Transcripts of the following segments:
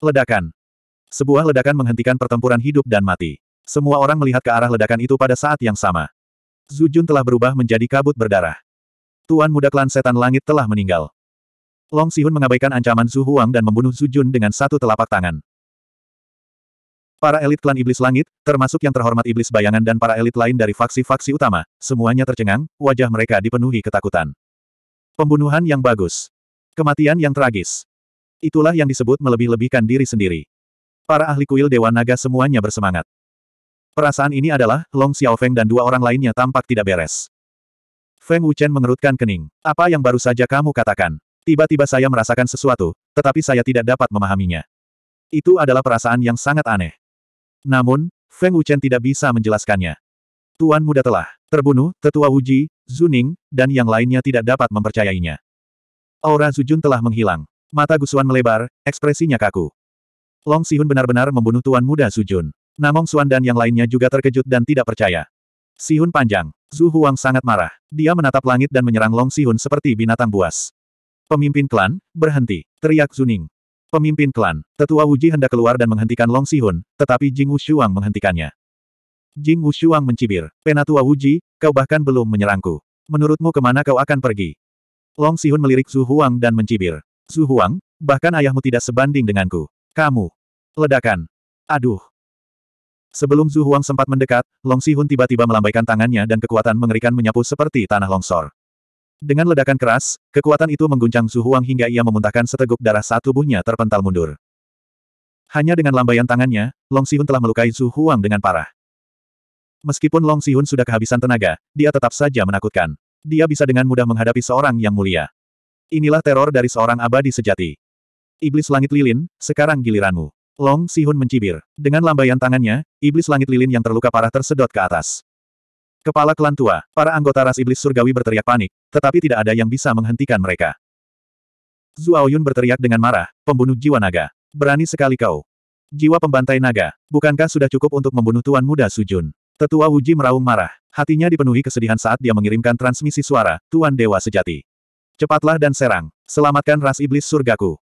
Ledakan. Sebuah ledakan menghentikan pertempuran hidup dan mati. Semua orang melihat ke arah ledakan itu pada saat yang sama. Zujun telah berubah menjadi kabut berdarah. Tuan muda klan setan langit telah meninggal. Long Sihun mengabaikan ancaman Zhu Huang dan membunuh Zujun dengan satu telapak tangan. Para elit klan iblis langit, termasuk yang terhormat iblis bayangan dan para elit lain dari faksi-faksi utama, semuanya tercengang, wajah mereka dipenuhi ketakutan. Pembunuhan yang bagus. Kematian yang tragis. Itulah yang disebut melebih-lebihkan diri sendiri. Para ahli kuil Dewa Naga semuanya bersemangat. Perasaan ini adalah, Long Xiaofeng dan dua orang lainnya tampak tidak beres. Feng Wuchen mengerutkan kening. Apa yang baru saja kamu katakan? Tiba-tiba saya merasakan sesuatu, tetapi saya tidak dapat memahaminya. Itu adalah perasaan yang sangat aneh. Namun, Feng Wuchen tidak bisa menjelaskannya. Tuan muda telah terbunuh, tetua Wuji, Zuning, dan yang lainnya tidak dapat mempercayainya. Aura Zujun telah menghilang. Mata Gusuan melebar, ekspresinya kaku. Long Sihun benar-benar membunuh tuan muda Sujun. Namong Suan dan yang lainnya juga terkejut dan tidak percaya. Sihun panjang. Zhu Huang sangat marah. Dia menatap langit dan menyerang Long Sihun seperti binatang buas. Pemimpin klan, berhenti. Teriak Zuning. Pemimpin klan, tetua Wuji hendak keluar dan menghentikan Long Sihun, tetapi Jing Wushuang menghentikannya. Jing Wushuang mencibir. Penatua Wuji, kau bahkan belum menyerangku. Menurutmu kemana kau akan pergi? Long Sihun melirik Zhu Huang dan mencibir. Zhu Huang, bahkan ayahmu tidak sebanding denganku. Kamu. Ledakan. Aduh. Sebelum Zhu Huang sempat mendekat, Long Sihun tiba-tiba melambaikan tangannya dan kekuatan mengerikan menyapu seperti tanah longsor. Dengan ledakan keras, kekuatan itu mengguncang Zhu Huang hingga ia memuntahkan seteguk darah saat tubuhnya terpental mundur. Hanya dengan lambaian tangannya, Long Sihun telah melukai Zhu Huang dengan parah. Meskipun Long Sihun sudah kehabisan tenaga, dia tetap saja menakutkan. Dia bisa dengan mudah menghadapi seorang yang mulia. Inilah teror dari seorang abadi sejati. Iblis langit lilin, sekarang giliranmu. Long Sihun mencibir. Dengan lambaian tangannya, iblis langit lilin yang terluka parah tersedot ke atas. Kepala klan tua, para anggota ras iblis surgawi berteriak panik, tetapi tidak ada yang bisa menghentikan mereka. Zuo Yun berteriak dengan marah, pembunuh jiwa naga. Berani sekali kau. Jiwa pembantai naga, bukankah sudah cukup untuk membunuh tuan muda Sujun? Tetua Wuji meraung marah. Hatinya dipenuhi kesedihan saat dia mengirimkan transmisi suara, Tuan Dewa Sejati. Cepatlah dan serang. Selamatkan ras iblis surgaku.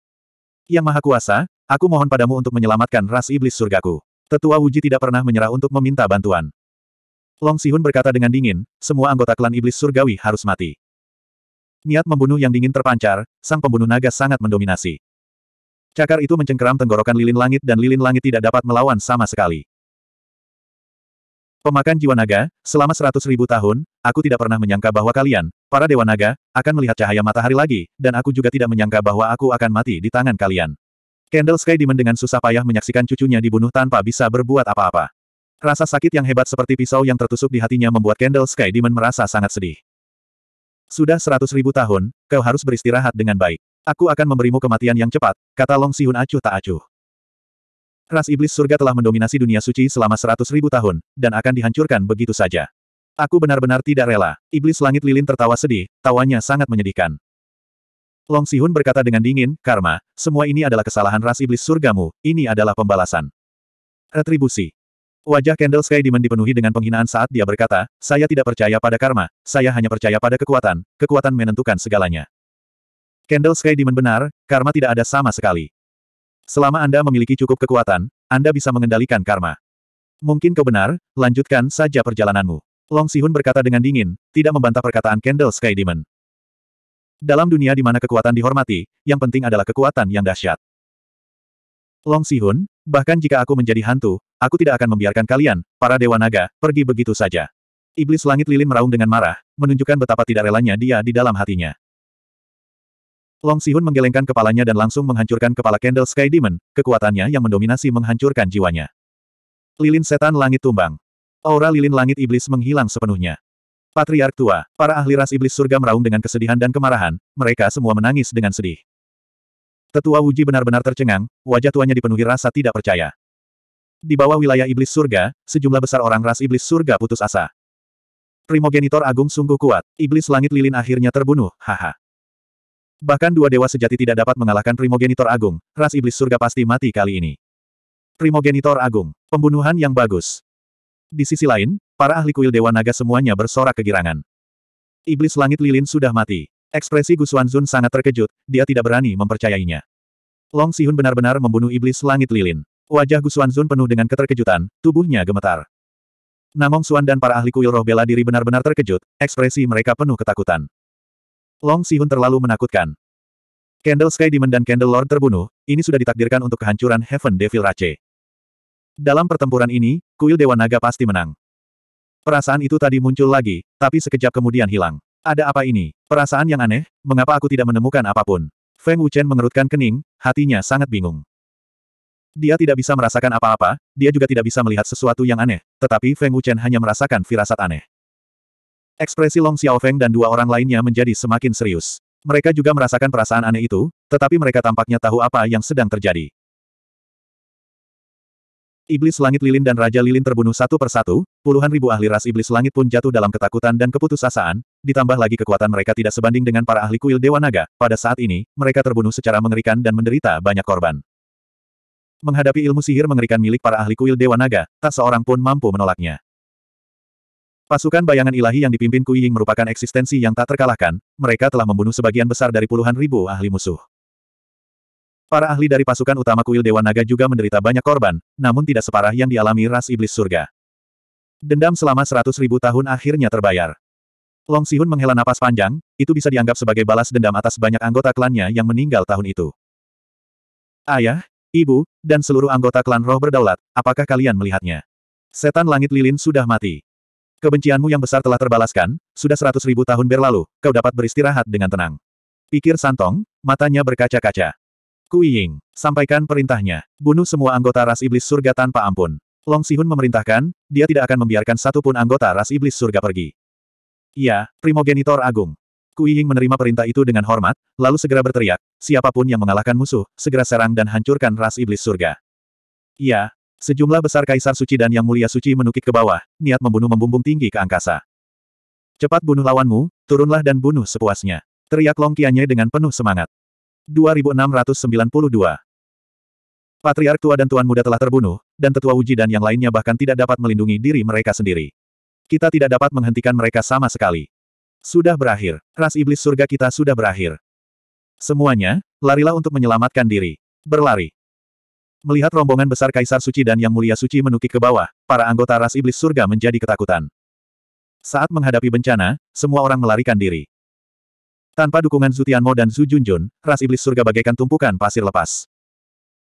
Yang Maha Kuasa, aku mohon padamu untuk menyelamatkan ras iblis surgaku. Tetua Wuji tidak pernah menyerah untuk meminta bantuan. Long Sihun berkata dengan dingin, semua anggota klan iblis surgawi harus mati. Niat membunuh yang dingin terpancar, sang pembunuh naga sangat mendominasi. Cakar itu mencengkeram tenggorokan lilin langit dan lilin langit tidak dapat melawan sama sekali. Pemakan jiwa naga, selama seratus ribu tahun, aku tidak pernah menyangka bahwa kalian, para dewa naga, akan melihat cahaya matahari lagi, dan aku juga tidak menyangka bahwa aku akan mati di tangan kalian. Candle Sky Demon dengan susah payah menyaksikan cucunya dibunuh tanpa bisa berbuat apa-apa. Rasa sakit yang hebat seperti pisau yang tertusuk di hatinya membuat Candle Sky Demon merasa sangat sedih. Sudah seratus ribu tahun, kau harus beristirahat dengan baik. Aku akan memberimu kematian yang cepat, kata Long Sihun acuh tak acuh. Ras iblis surga telah mendominasi dunia suci selama seratus ribu tahun, dan akan dihancurkan begitu saja. Aku benar-benar tidak rela. Iblis langit lilin tertawa sedih, tawanya sangat menyedihkan. Long Sihun berkata dengan dingin, Karma, semua ini adalah kesalahan ras iblis surgamu, ini adalah pembalasan. Retribusi. Wajah Kendall Sky Demon dipenuhi dengan penghinaan saat dia berkata, saya tidak percaya pada karma, saya hanya percaya pada kekuatan, kekuatan menentukan segalanya. Kendall Sky Demon benar, karma tidak ada sama sekali. Selama Anda memiliki cukup kekuatan, Anda bisa mengendalikan karma. Mungkin kau benar, lanjutkan saja perjalananmu. Long Sihun berkata dengan dingin, tidak membantah perkataan Candle Sky Demon. Dalam dunia di mana kekuatan dihormati, yang penting adalah kekuatan yang dahsyat. Long Sihun, bahkan jika aku menjadi hantu, aku tidak akan membiarkan kalian, para dewa naga, pergi begitu saja. Iblis langit lilin meraung dengan marah, menunjukkan betapa tidak relanya dia di dalam hatinya. Long Sihun menggelengkan kepalanya dan langsung menghancurkan kepala Candle Sky Demon, kekuatannya yang mendominasi menghancurkan jiwanya. Lilin setan langit tumbang. Aura lilin langit iblis menghilang sepenuhnya. Patriark tua, para ahli ras iblis surga meraung dengan kesedihan dan kemarahan, mereka semua menangis dengan sedih. Tetua Wuji benar-benar tercengang, wajah tuanya dipenuhi rasa tidak percaya. Di bawah wilayah iblis surga, sejumlah besar orang ras iblis surga putus asa. Primogenitor agung sungguh kuat, iblis langit lilin akhirnya terbunuh, haha. Bahkan dua dewa sejati tidak dapat mengalahkan primogenitor agung, ras iblis surga pasti mati kali ini. Primogenitor agung, pembunuhan yang bagus. Di sisi lain, para ahli kuil dewa naga semuanya bersorak kegirangan. Iblis langit lilin sudah mati. Ekspresi Gu Xuanzun sangat terkejut, dia tidak berani mempercayainya. Long Sihun benar-benar membunuh iblis langit lilin. Wajah Gu Xuanzun penuh dengan keterkejutan, tubuhnya gemetar. Namong Suan dan para ahli kuil roh bela diri benar-benar terkejut, ekspresi mereka penuh ketakutan. Long Sihun terlalu menakutkan. Candle Sky Demon dan Candle Lord terbunuh, ini sudah ditakdirkan untuk kehancuran Heaven Devil Rache. Dalam pertempuran ini, kuil Dewa Naga pasti menang. Perasaan itu tadi muncul lagi, tapi sekejap kemudian hilang. Ada apa ini? Perasaan yang aneh, mengapa aku tidak menemukan apapun? Feng Wuchen mengerutkan kening, hatinya sangat bingung. Dia tidak bisa merasakan apa-apa, dia juga tidak bisa melihat sesuatu yang aneh, tetapi Feng Wuchen hanya merasakan firasat aneh. Ekspresi Long Xiao Feng dan dua orang lainnya menjadi semakin serius. Mereka juga merasakan perasaan aneh itu, tetapi mereka tampaknya tahu apa yang sedang terjadi. Iblis langit lilin dan Raja Lilin terbunuh satu persatu, puluhan ribu ahli ras iblis langit pun jatuh dalam ketakutan dan keputusasaan, ditambah lagi kekuatan mereka tidak sebanding dengan para ahli kuil Dewa Naga, pada saat ini, mereka terbunuh secara mengerikan dan menderita banyak korban. Menghadapi ilmu sihir mengerikan milik para ahli kuil Dewa Naga, tak seorang pun mampu menolaknya. Pasukan bayangan ilahi yang dipimpin Kui Ying merupakan eksistensi yang tak terkalahkan, mereka telah membunuh sebagian besar dari puluhan ribu ahli musuh. Para ahli dari pasukan utama kuil Dewa Naga juga menderita banyak korban, namun tidak separah yang dialami ras iblis surga. Dendam selama seratus ribu tahun akhirnya terbayar. Long Sihun menghela napas panjang, itu bisa dianggap sebagai balas dendam atas banyak anggota klannya yang meninggal tahun itu. Ayah, ibu, dan seluruh anggota klan roh berdaulat, apakah kalian melihatnya? Setan langit lilin sudah mati. Kebencianmu yang besar telah terbalaskan, sudah seratus ribu tahun berlalu, kau dapat beristirahat dengan tenang. Pikir Santong, matanya berkaca-kaca. Kui Ying, sampaikan perintahnya, bunuh semua anggota ras iblis surga tanpa ampun. Long Sihun memerintahkan, dia tidak akan membiarkan satupun anggota ras iblis surga pergi. Iya, primogenitor agung. Kui Ying menerima perintah itu dengan hormat, lalu segera berteriak, siapapun yang mengalahkan musuh, segera serang dan hancurkan ras iblis surga. Ya. Sejumlah besar Kaisar Suci dan Yang Mulia Suci menukik ke bawah, niat membunuh membumbung tinggi ke angkasa. Cepat bunuh lawanmu, turunlah dan bunuh sepuasnya. Teriak Long Qianye dengan penuh semangat. 2692 Patriark tua dan tuan muda telah terbunuh, dan tetua uji dan yang lainnya bahkan tidak dapat melindungi diri mereka sendiri. Kita tidak dapat menghentikan mereka sama sekali. Sudah berakhir. Ras iblis surga kita sudah berakhir. Semuanya, larilah untuk menyelamatkan diri. Berlari. Melihat rombongan besar Kaisar Suci dan Yang Mulia Suci menukik ke bawah, para anggota ras iblis surga menjadi ketakutan. Saat menghadapi bencana, semua orang melarikan diri. Tanpa dukungan Zutianmo dan Zhu Junjun, ras iblis surga bagaikan tumpukan pasir lepas.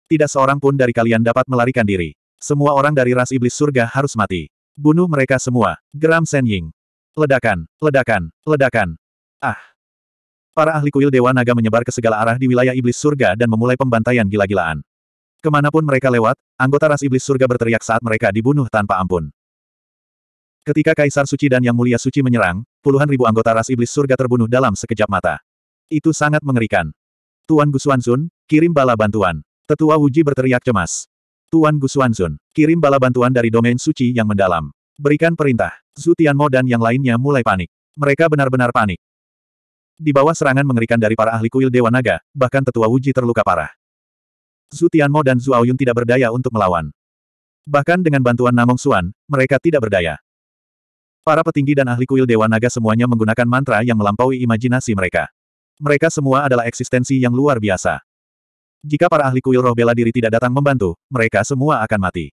Tidak seorang pun dari kalian dapat melarikan diri. Semua orang dari ras iblis surga harus mati. Bunuh mereka semua. Geram Sen Ying. Ledakan, ledakan, ledakan. Ah. Para ahli kuil Dewa Naga menyebar ke segala arah di wilayah iblis surga dan memulai pembantaian gila-gilaan. Kemanapun mereka lewat, anggota ras iblis surga berteriak saat mereka dibunuh tanpa ampun. Ketika Kaisar Suci dan Yang Mulia Suci menyerang, puluhan ribu anggota ras iblis surga terbunuh dalam sekejap mata. Itu sangat mengerikan. Tuan Gusuansun, kirim bala bantuan. Tetua Wuji berteriak cemas. Tuan Gusuansun, kirim bala bantuan dari domain suci yang mendalam. Berikan perintah. Zhu Tianmo dan yang lainnya mulai panik. Mereka benar-benar panik. Di bawah serangan mengerikan dari para ahli kuil Dewa Naga, bahkan tetua Wuji terluka parah. Zhu Tianmo dan Zhu Aoyun tidak berdaya untuk melawan. Bahkan dengan bantuan Namong Xuan, mereka tidak berdaya. Para petinggi dan ahli kuil Dewa Naga semuanya menggunakan mantra yang melampaui imajinasi mereka. Mereka semua adalah eksistensi yang luar biasa. Jika para ahli kuil roh bela diri tidak datang membantu, mereka semua akan mati.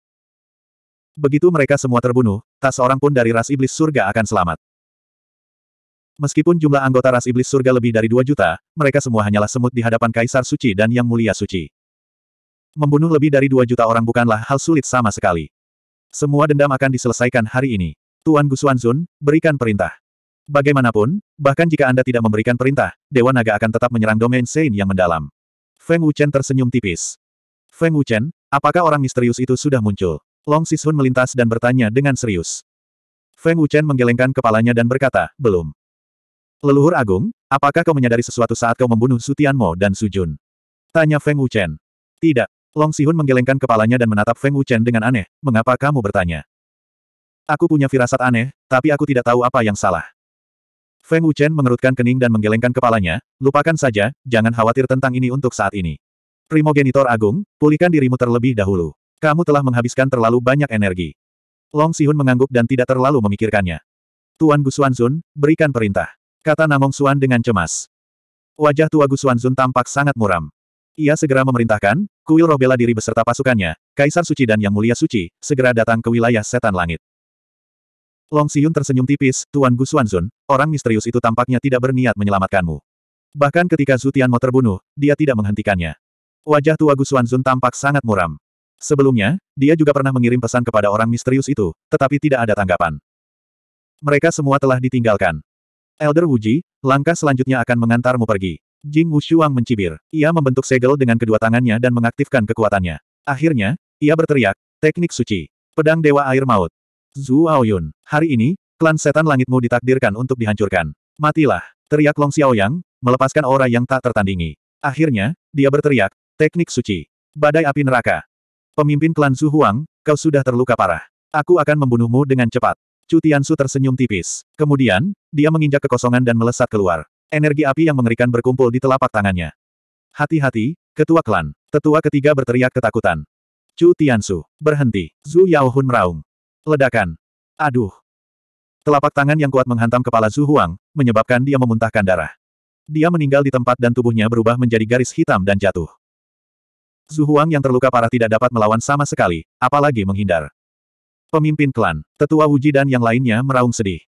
Begitu mereka semua terbunuh, tak seorang pun dari ras iblis surga akan selamat. Meskipun jumlah anggota ras iblis surga lebih dari dua juta, mereka semua hanyalah semut di hadapan Kaisar Suci dan Yang Mulia Suci. Membunuh lebih dari dua juta orang bukanlah hal sulit sama sekali. Semua dendam akan diselesaikan hari ini. Tuan Gusuanzun, berikan perintah. Bagaimanapun, bahkan jika Anda tidak memberikan perintah, Dewa Naga akan tetap menyerang domain Sein yang mendalam. Feng Wuchen tersenyum tipis. Feng Wuchen, apakah orang misterius itu sudah muncul? Long Sishun melintas dan bertanya dengan serius. Feng Wuchen menggelengkan kepalanya dan berkata, belum. Leluhur Agung, apakah kau menyadari sesuatu saat kau membunuh Sutianmo Mo dan Su Jun? Tanya Feng Wuchen. Tidak, Long Sihun menggelengkan kepalanya dan menatap Feng Wuchen dengan aneh, mengapa kamu bertanya? Aku punya firasat aneh, tapi aku tidak tahu apa yang salah. Feng Wuchen mengerutkan kening dan menggelengkan kepalanya, lupakan saja, jangan khawatir tentang ini untuk saat ini. Primogenitor Agung, pulihkan dirimu terlebih dahulu. Kamu telah menghabiskan terlalu banyak energi. Long Sihun mengangguk dan tidak terlalu memikirkannya. Tuan Gu Xuanzun, berikan perintah. Kata Namong Suan dengan cemas. Wajah tua Gu Xuanzun tampak sangat muram. Ia segera memerintahkan, kuil roh bela diri beserta pasukannya, Kaisar Suci dan Yang Mulia Suci, segera datang ke wilayah setan langit. Long Siyun tersenyum tipis, Tuan Gu Xuanzun, orang misterius itu tampaknya tidak berniat menyelamatkanmu. Bahkan ketika Zhu Tianmo terbunuh, dia tidak menghentikannya. Wajah Tua Gu Xuanzun tampak sangat muram. Sebelumnya, dia juga pernah mengirim pesan kepada orang misterius itu, tetapi tidak ada tanggapan. Mereka semua telah ditinggalkan. Elder Wuji, langkah selanjutnya akan mengantarmu pergi. Jing Wushuang mencibir. Ia membentuk segel dengan kedua tangannya dan mengaktifkan kekuatannya. Akhirnya, ia berteriak, teknik suci. Pedang Dewa Air Maut. Zhu Aoyun, hari ini, klan setan langitmu ditakdirkan untuk dihancurkan. Matilah, teriak Long Xiaoyang, melepaskan aura yang tak tertandingi. Akhirnya, dia berteriak, teknik suci. Badai api neraka. Pemimpin klan Zhu Huang, kau sudah terluka parah. Aku akan membunuhmu dengan cepat. Cutiansu tersenyum tipis. Kemudian, dia menginjak kekosongan dan melesat keluar. Energi api yang mengerikan berkumpul di telapak tangannya. Hati-hati, ketua klan. Tetua ketiga berteriak ketakutan. Chu Tiansu, berhenti. Zhu Yaohun meraung. Ledakan. Aduh. Telapak tangan yang kuat menghantam kepala Zhu Huang, menyebabkan dia memuntahkan darah. Dia meninggal di tempat dan tubuhnya berubah menjadi garis hitam dan jatuh. Zhu Huang yang terluka parah tidak dapat melawan sama sekali, apalagi menghindar. Pemimpin klan, tetua Wuji dan yang lainnya meraung sedih.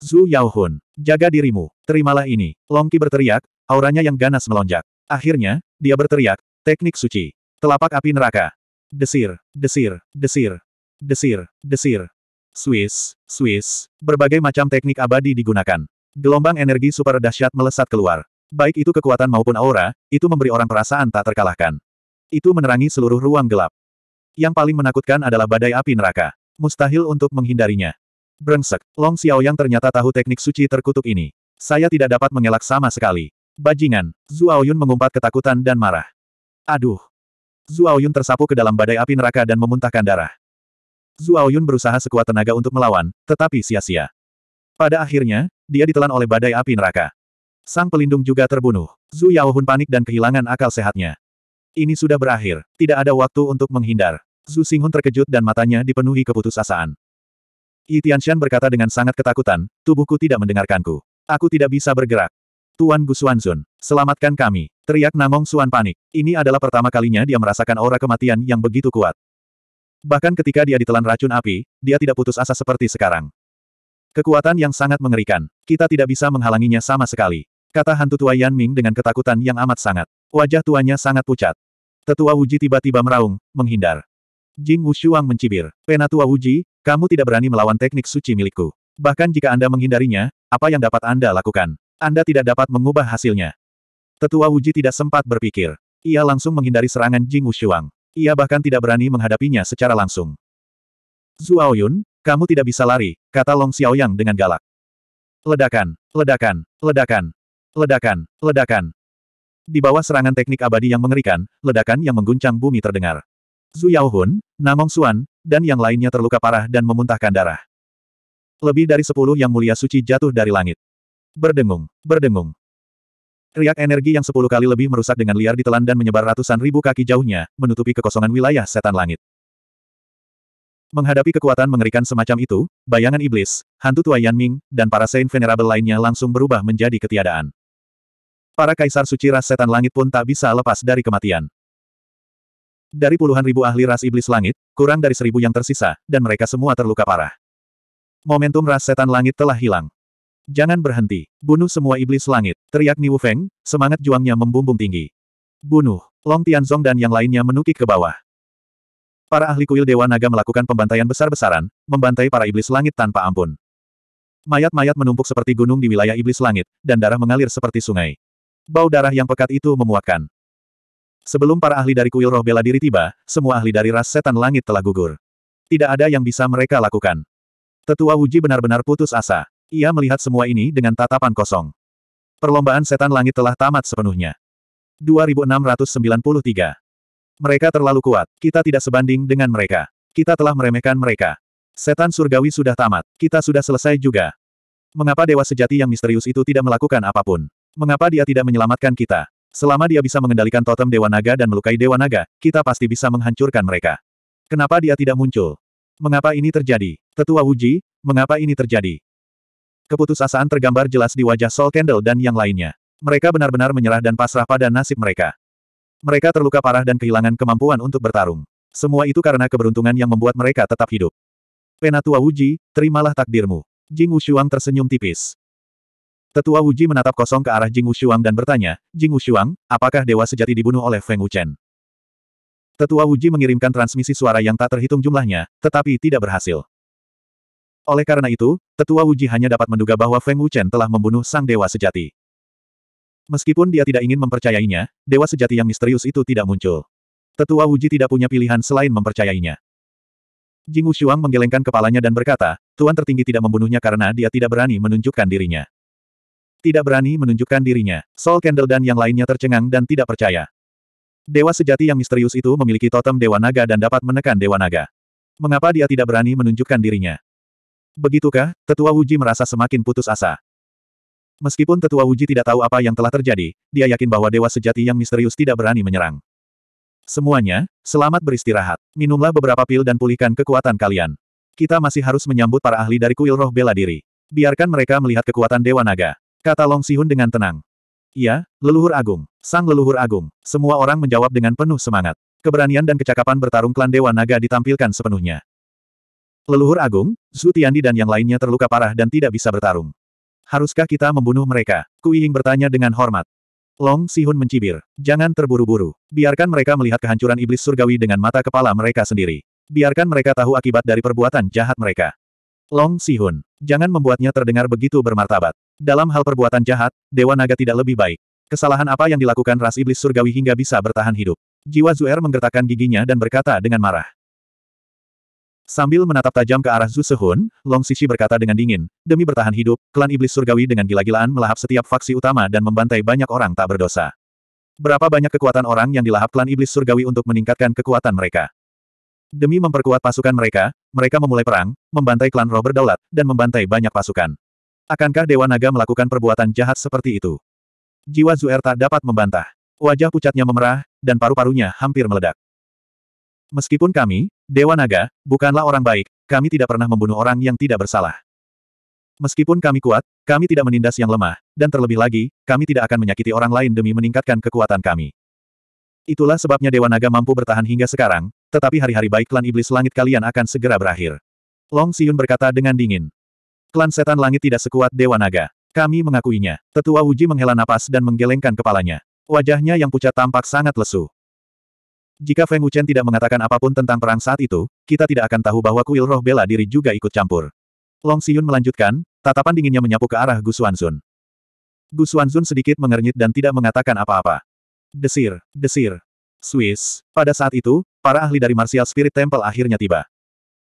Zhu Yaohun, jaga dirimu, terimalah ini. Longki berteriak, auranya yang ganas melonjak. Akhirnya, dia berteriak, teknik suci. Telapak api neraka. Desir, desir, desir, desir, desir. Swiss, Swiss, berbagai macam teknik abadi digunakan. Gelombang energi super dahsyat melesat keluar. Baik itu kekuatan maupun aura, itu memberi orang perasaan tak terkalahkan. Itu menerangi seluruh ruang gelap. Yang paling menakutkan adalah badai api neraka. Mustahil untuk menghindarinya. Brengsek, Long Xiao Yang ternyata tahu teknik suci terkutuk ini. Saya tidak dapat mengelak sama sekali. Bajingan, Yun mengumpat ketakutan dan marah. Aduh. Yun tersapu ke dalam badai api neraka dan memuntahkan darah. Yun berusaha sekuat tenaga untuk melawan, tetapi sia-sia. Pada akhirnya, dia ditelan oleh badai api neraka. Sang pelindung juga terbunuh. Zhu Yaohun panik dan kehilangan akal sehatnya. Ini sudah berakhir, tidak ada waktu untuk menghindar. Zhu Xinghun terkejut dan matanya dipenuhi keputusasaan. Yi Tianshan berkata dengan sangat ketakutan, tubuhku tidak mendengarkanku. Aku tidak bisa bergerak. Tuan Gu Xuanzun, selamatkan kami. Teriak Namong Suan panik. Ini adalah pertama kalinya dia merasakan aura kematian yang begitu kuat. Bahkan ketika dia ditelan racun api, dia tidak putus asa seperti sekarang. Kekuatan yang sangat mengerikan. Kita tidak bisa menghalanginya sama sekali. Kata hantu tua Yan Ming dengan ketakutan yang amat sangat. Wajah tuanya sangat pucat. Tetua Wuji tiba-tiba meraung, menghindar. Jing Wushuang mencibir. Penatua Wuji, kamu tidak berani melawan teknik suci milikku. Bahkan jika Anda menghindarinya, apa yang dapat Anda lakukan? Anda tidak dapat mengubah hasilnya. Tetua Wuji tidak sempat berpikir. Ia langsung menghindari serangan Jing Wushuang. Ia bahkan tidak berani menghadapinya secara langsung. Zuo Yun, kamu tidak bisa lari, kata Long Xiaoyang dengan galak. Ledakan, ledakan, ledakan, ledakan, ledakan. Di bawah serangan teknik abadi yang mengerikan, ledakan yang mengguncang bumi terdengar. Zhu Yaohun, Namong Xuan, dan yang lainnya terluka parah dan memuntahkan darah. Lebih dari sepuluh yang mulia suci jatuh dari langit. Berdengung, berdengung. Riak energi yang sepuluh kali lebih merusak dengan liar ditelan dan menyebar ratusan ribu kaki jauhnya, menutupi kekosongan wilayah setan langit. Menghadapi kekuatan mengerikan semacam itu, bayangan iblis, hantu tua Yan Ming, dan para Saint Venerable lainnya langsung berubah menjadi ketiadaan. Para kaisar suci ras setan langit pun tak bisa lepas dari kematian. Dari puluhan ribu ahli ras iblis langit, kurang dari seribu yang tersisa, dan mereka semua terluka parah. Momentum ras setan langit telah hilang. Jangan berhenti, bunuh semua iblis langit, teriak Niu Feng, semangat juangnya membumbung tinggi. Bunuh, Long Tianzong dan yang lainnya menukik ke bawah. Para ahli kuil Dewa Naga melakukan pembantaian besar-besaran, membantai para iblis langit tanpa ampun. Mayat-mayat menumpuk seperti gunung di wilayah iblis langit, dan darah mengalir seperti sungai. Bau darah yang pekat itu memuakkan. Sebelum para ahli dari kuil roh bela diri tiba, semua ahli dari ras setan langit telah gugur. Tidak ada yang bisa mereka lakukan. Tetua Wuji benar-benar putus asa. Ia melihat semua ini dengan tatapan kosong. Perlombaan setan langit telah tamat sepenuhnya. 2693. Mereka terlalu kuat, kita tidak sebanding dengan mereka. Kita telah meremehkan mereka. Setan surgawi sudah tamat, kita sudah selesai juga. Mengapa dewa sejati yang misterius itu tidak melakukan apapun? Mengapa dia tidak menyelamatkan kita? Selama dia bisa mengendalikan totem Dewa Naga dan melukai Dewa Naga, kita pasti bisa menghancurkan mereka. Kenapa dia tidak muncul? Mengapa ini terjadi? Tetua Wuji, mengapa ini terjadi? Keputusasaan tergambar jelas di wajah Soul Candle dan yang lainnya. Mereka benar-benar menyerah dan pasrah pada nasib mereka. Mereka terluka parah dan kehilangan kemampuan untuk bertarung. Semua itu karena keberuntungan yang membuat mereka tetap hidup. Penatua Wuji, terimalah takdirmu. Jing Wushuang tersenyum tipis. Tetua Wuji menatap kosong ke arah Jing Wushuang dan bertanya, Jing Wushuang, apakah dewa sejati dibunuh oleh Feng Wuchen? Tetua Wuji mengirimkan transmisi suara yang tak terhitung jumlahnya, tetapi tidak berhasil. Oleh karena itu, Tetua Wuji hanya dapat menduga bahwa Feng Wuchen telah membunuh sang dewa sejati. Meskipun dia tidak ingin mempercayainya, dewa sejati yang misterius itu tidak muncul. Tetua Wuji tidak punya pilihan selain mempercayainya. Jing Wushuang menggelengkan kepalanya dan berkata, Tuan tertinggi tidak membunuhnya karena dia tidak berani menunjukkan dirinya. Tidak berani menunjukkan dirinya, Sol Candle dan yang lainnya tercengang dan tidak percaya. Dewa sejati yang misterius itu memiliki totem Dewa Naga dan dapat menekan Dewa Naga. Mengapa dia tidak berani menunjukkan dirinya? Begitukah, Tetua Wuji merasa semakin putus asa. Meskipun Tetua Wuji tidak tahu apa yang telah terjadi, dia yakin bahwa Dewa Sejati yang misterius tidak berani menyerang. Semuanya, selamat beristirahat. Minumlah beberapa pil dan pulihkan kekuatan kalian. Kita masih harus menyambut para ahli dari kuil roh bela diri. Biarkan mereka melihat kekuatan Dewa Naga. Kata Long Sihun dengan tenang. Iya, leluhur agung. Sang leluhur agung. Semua orang menjawab dengan penuh semangat. Keberanian dan kecakapan bertarung klan Dewa Naga ditampilkan sepenuhnya. Leluhur agung, Zhu Tiandi dan yang lainnya terluka parah dan tidak bisa bertarung. Haruskah kita membunuh mereka? Kui Ying bertanya dengan hormat. Long Sihun mencibir. Jangan terburu-buru. Biarkan mereka melihat kehancuran iblis surgawi dengan mata kepala mereka sendiri. Biarkan mereka tahu akibat dari perbuatan jahat mereka. Long Sihun, jangan membuatnya terdengar begitu bermartabat. Dalam hal perbuatan jahat, Dewa Naga tidak lebih baik. Kesalahan apa yang dilakukan ras iblis surgawi hingga bisa bertahan hidup? Jiwa Zuer menggertakkan giginya dan berkata dengan marah. Sambil menatap tajam ke arah Zu Sehun, Long Sisi berkata dengan dingin, demi bertahan hidup, klan iblis surgawi dengan gila-gilaan melahap setiap faksi utama dan membantai banyak orang tak berdosa. Berapa banyak kekuatan orang yang dilahap klan iblis surgawi untuk meningkatkan kekuatan mereka? Demi memperkuat pasukan mereka, mereka memulai perang, membantai klan Robert Daulat, dan membantai banyak pasukan. Akankah Dewa Naga melakukan perbuatan jahat seperti itu? Jiwa Zuer tak dapat membantah. Wajah pucatnya memerah, dan paru-parunya hampir meledak. Meskipun kami, Dewa Naga, bukanlah orang baik, kami tidak pernah membunuh orang yang tidak bersalah. Meskipun kami kuat, kami tidak menindas yang lemah, dan terlebih lagi, kami tidak akan menyakiti orang lain demi meningkatkan kekuatan kami. Itulah sebabnya Dewa Naga mampu bertahan hingga sekarang, tetapi hari-hari baik klan iblis langit kalian akan segera berakhir. Long Siyun berkata dengan dingin. Klan setan langit tidak sekuat Dewa Naga. Kami mengakuinya. Tetua Wuji menghela napas dan menggelengkan kepalanya. Wajahnya yang pucat tampak sangat lesu. Jika Feng Wuchen tidak mengatakan apapun tentang perang saat itu, kita tidak akan tahu bahwa kuil roh bela diri juga ikut campur. Long Siyun melanjutkan, tatapan dinginnya menyapu ke arah Gu Xuanzun. Gu Xuanzun sedikit mengernyit dan tidak mengatakan apa-apa. Desir, desir. Swiss. Pada saat itu, Para ahli dari Martial Spirit Temple akhirnya tiba.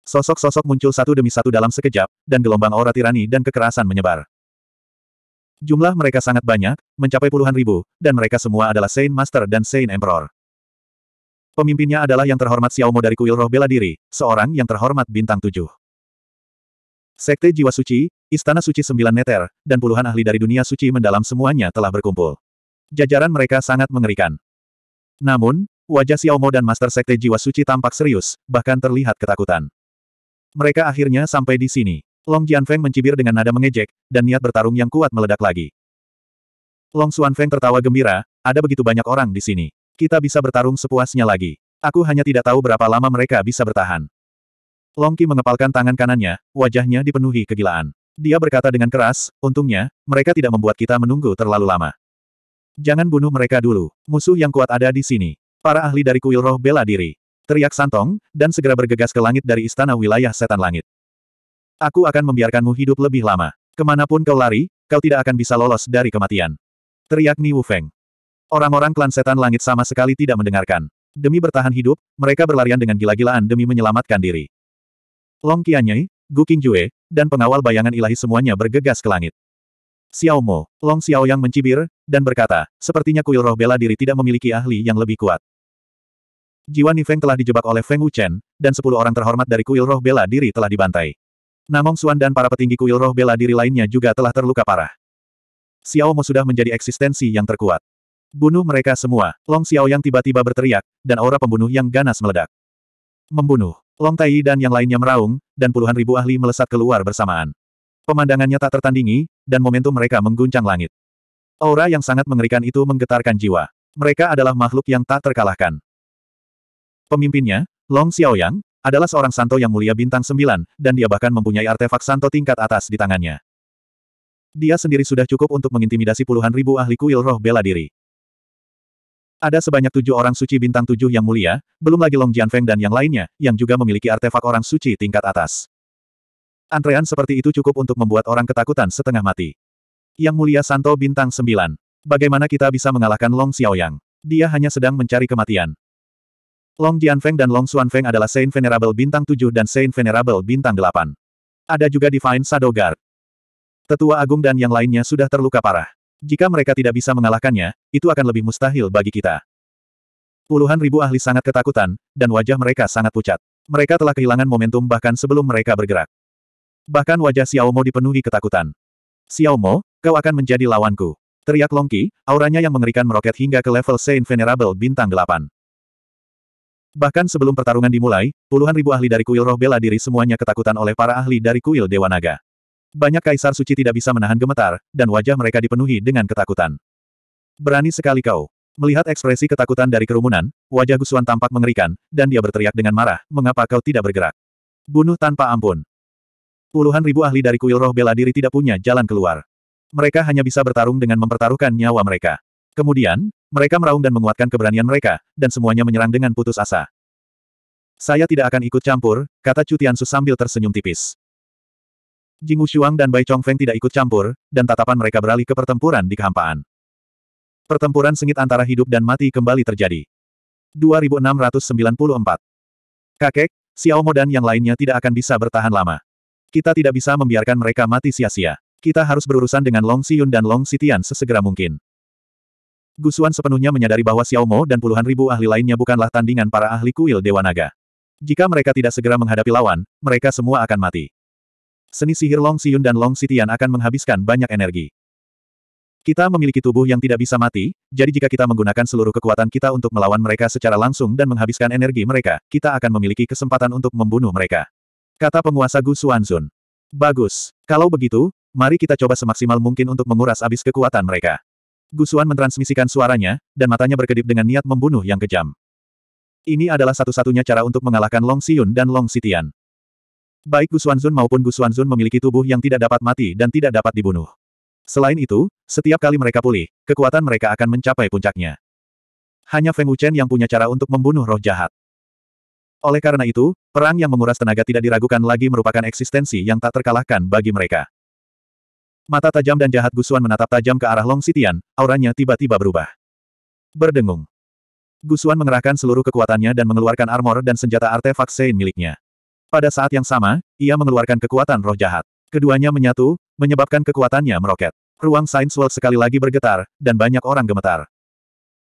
Sosok-sosok muncul satu demi satu dalam sekejap, dan gelombang aura tirani dan kekerasan menyebar. Jumlah mereka sangat banyak, mencapai puluhan ribu, dan mereka semua adalah Saint Master dan Saint Emperor. Pemimpinnya adalah yang terhormat Xiaomo dari kuil roh bela diri, seorang yang terhormat bintang tujuh. Sekte Jiwa Suci, Istana Suci Sembilan Neter, dan puluhan ahli dari dunia suci mendalam semuanya telah berkumpul. Jajaran mereka sangat mengerikan. Namun, Wajah Xiaomo dan Master Sekte Jiwa Suci tampak serius, bahkan terlihat ketakutan. Mereka akhirnya sampai di sini. Long Jianfeng mencibir dengan nada mengejek, dan niat bertarung yang kuat meledak lagi. Long Xuanfeng tertawa gembira, ada begitu banyak orang di sini. Kita bisa bertarung sepuasnya lagi. Aku hanya tidak tahu berapa lama mereka bisa bertahan. Long Qi mengepalkan tangan kanannya, wajahnya dipenuhi kegilaan. Dia berkata dengan keras, untungnya, mereka tidak membuat kita menunggu terlalu lama. Jangan bunuh mereka dulu, musuh yang kuat ada di sini. Para ahli dari kuil roh bela diri. Teriak Santong, dan segera bergegas ke langit dari istana wilayah setan langit. Aku akan membiarkanmu hidup lebih lama. Kemanapun kau lari, kau tidak akan bisa lolos dari kematian. Teriak Ni Wufeng. Orang-orang klan setan langit sama sekali tidak mendengarkan. Demi bertahan hidup, mereka berlarian dengan gila-gilaan demi menyelamatkan diri. Long Qianyi, Gu Qingjue, dan pengawal bayangan ilahi semuanya bergegas ke langit. Xiao Mo, Long Xiao Yang mencibir, dan berkata, sepertinya kuil roh bela diri tidak memiliki ahli yang lebih kuat. Jiwa Nifeng telah dijebak oleh Feng Wu Chen, dan sepuluh orang terhormat dari kuil roh bela diri telah dibantai. Namong Xuan dan para petinggi kuil roh bela diri lainnya juga telah terluka parah. Xiao Mo sudah menjadi eksistensi yang terkuat. Bunuh mereka semua, Long Xiao Yang tiba-tiba berteriak, dan aura pembunuh yang ganas meledak. Membunuh, Long Tai dan yang lainnya meraung, dan puluhan ribu ahli melesat keluar bersamaan. Pemandangannya tak tertandingi, dan momentum mereka mengguncang langit. Aura yang sangat mengerikan itu menggetarkan jiwa. Mereka adalah makhluk yang tak terkalahkan. Pemimpinnya, Long Xiaoyang, adalah seorang santo yang mulia bintang sembilan, dan dia bahkan mempunyai artefak santo tingkat atas di tangannya. Dia sendiri sudah cukup untuk mengintimidasi puluhan ribu ahli kuil roh bela diri. Ada sebanyak tujuh orang suci bintang tujuh yang mulia, belum lagi Long Jianfeng dan yang lainnya, yang juga memiliki artefak orang suci tingkat atas. Antrean seperti itu cukup untuk membuat orang ketakutan setengah mati. Yang mulia Santo bintang 9. Bagaimana kita bisa mengalahkan Long Xiaoyang? Dia hanya sedang mencari kematian. Long Jianfeng dan Long Xuanfeng adalah Saint Venerable bintang 7 dan Saint Venerable bintang 8. Ada juga Divine Shadow Guard. Tetua Agung dan yang lainnya sudah terluka parah. Jika mereka tidak bisa mengalahkannya, itu akan lebih mustahil bagi kita. Puluhan ribu ahli sangat ketakutan, dan wajah mereka sangat pucat. Mereka telah kehilangan momentum bahkan sebelum mereka bergerak. Bahkan wajah Xiao Mo dipenuhi ketakutan. Xiao Mo, kau akan menjadi lawanku. Teriak Longki, auranya yang mengerikan meroket hingga ke level Saint Venerable bintang 8. Bahkan sebelum pertarungan dimulai, puluhan ribu ahli dari kuil roh bela diri semuanya ketakutan oleh para ahli dari kuil Dewa Naga. Banyak kaisar suci tidak bisa menahan gemetar, dan wajah mereka dipenuhi dengan ketakutan. Berani sekali kau. Melihat ekspresi ketakutan dari kerumunan, wajah Gusuan tampak mengerikan, dan dia berteriak dengan marah, mengapa kau tidak bergerak? Bunuh tanpa ampun. Puluhan ribu ahli dari kuil roh bela diri tidak punya jalan keluar. Mereka hanya bisa bertarung dengan mempertaruhkan nyawa mereka. Kemudian, mereka meraung dan menguatkan keberanian mereka, dan semuanya menyerang dengan putus asa. Saya tidak akan ikut campur, kata Chu sambil tersenyum tipis. Jing Wushuang dan Bai Chongfeng tidak ikut campur, dan tatapan mereka beralih ke pertempuran di kehampaan. Pertempuran sengit antara hidup dan mati kembali terjadi. 2694 Kakek, Mo dan yang lainnya tidak akan bisa bertahan lama. Kita tidak bisa membiarkan mereka mati sia-sia. Kita harus berurusan dengan Long Siyun dan Long Sitian sesegera mungkin. Gusuan sepenuhnya menyadari bahwa Xiao Mo dan puluhan ribu ahli lainnya bukanlah tandingan para ahli kuil Dewa Naga. Jika mereka tidak segera menghadapi lawan, mereka semua akan mati. Seni sihir Long Siyun dan Long Sitian akan menghabiskan banyak energi. Kita memiliki tubuh yang tidak bisa mati, jadi jika kita menggunakan seluruh kekuatan kita untuk melawan mereka secara langsung dan menghabiskan energi mereka, kita akan memiliki kesempatan untuk membunuh mereka. Kata penguasa Gu Xuanzun. Bagus. Kalau begitu, mari kita coba semaksimal mungkin untuk menguras abis kekuatan mereka. Gu Xuan mentransmisikan suaranya, dan matanya berkedip dengan niat membunuh yang kejam. Ini adalah satu-satunya cara untuk mengalahkan Long Xiun dan Long Sitian. Baik Gu Xuanzun maupun Gu Xuanzun memiliki tubuh yang tidak dapat mati dan tidak dapat dibunuh. Selain itu, setiap kali mereka pulih, kekuatan mereka akan mencapai puncaknya. Hanya Feng Wuchen yang punya cara untuk membunuh roh jahat. Oleh karena itu, perang yang menguras tenaga tidak diragukan lagi merupakan eksistensi yang tak terkalahkan bagi mereka. Mata tajam dan jahat Gusuan menatap tajam ke arah Long Sitian, auranya tiba-tiba berubah. Berdengung. Gusuan mengerahkan seluruh kekuatannya dan mengeluarkan armor dan senjata artefak Sein miliknya. Pada saat yang sama, ia mengeluarkan kekuatan roh jahat. Keduanya menyatu, menyebabkan kekuatannya meroket. Ruang Sains World sekali lagi bergetar, dan banyak orang gemetar.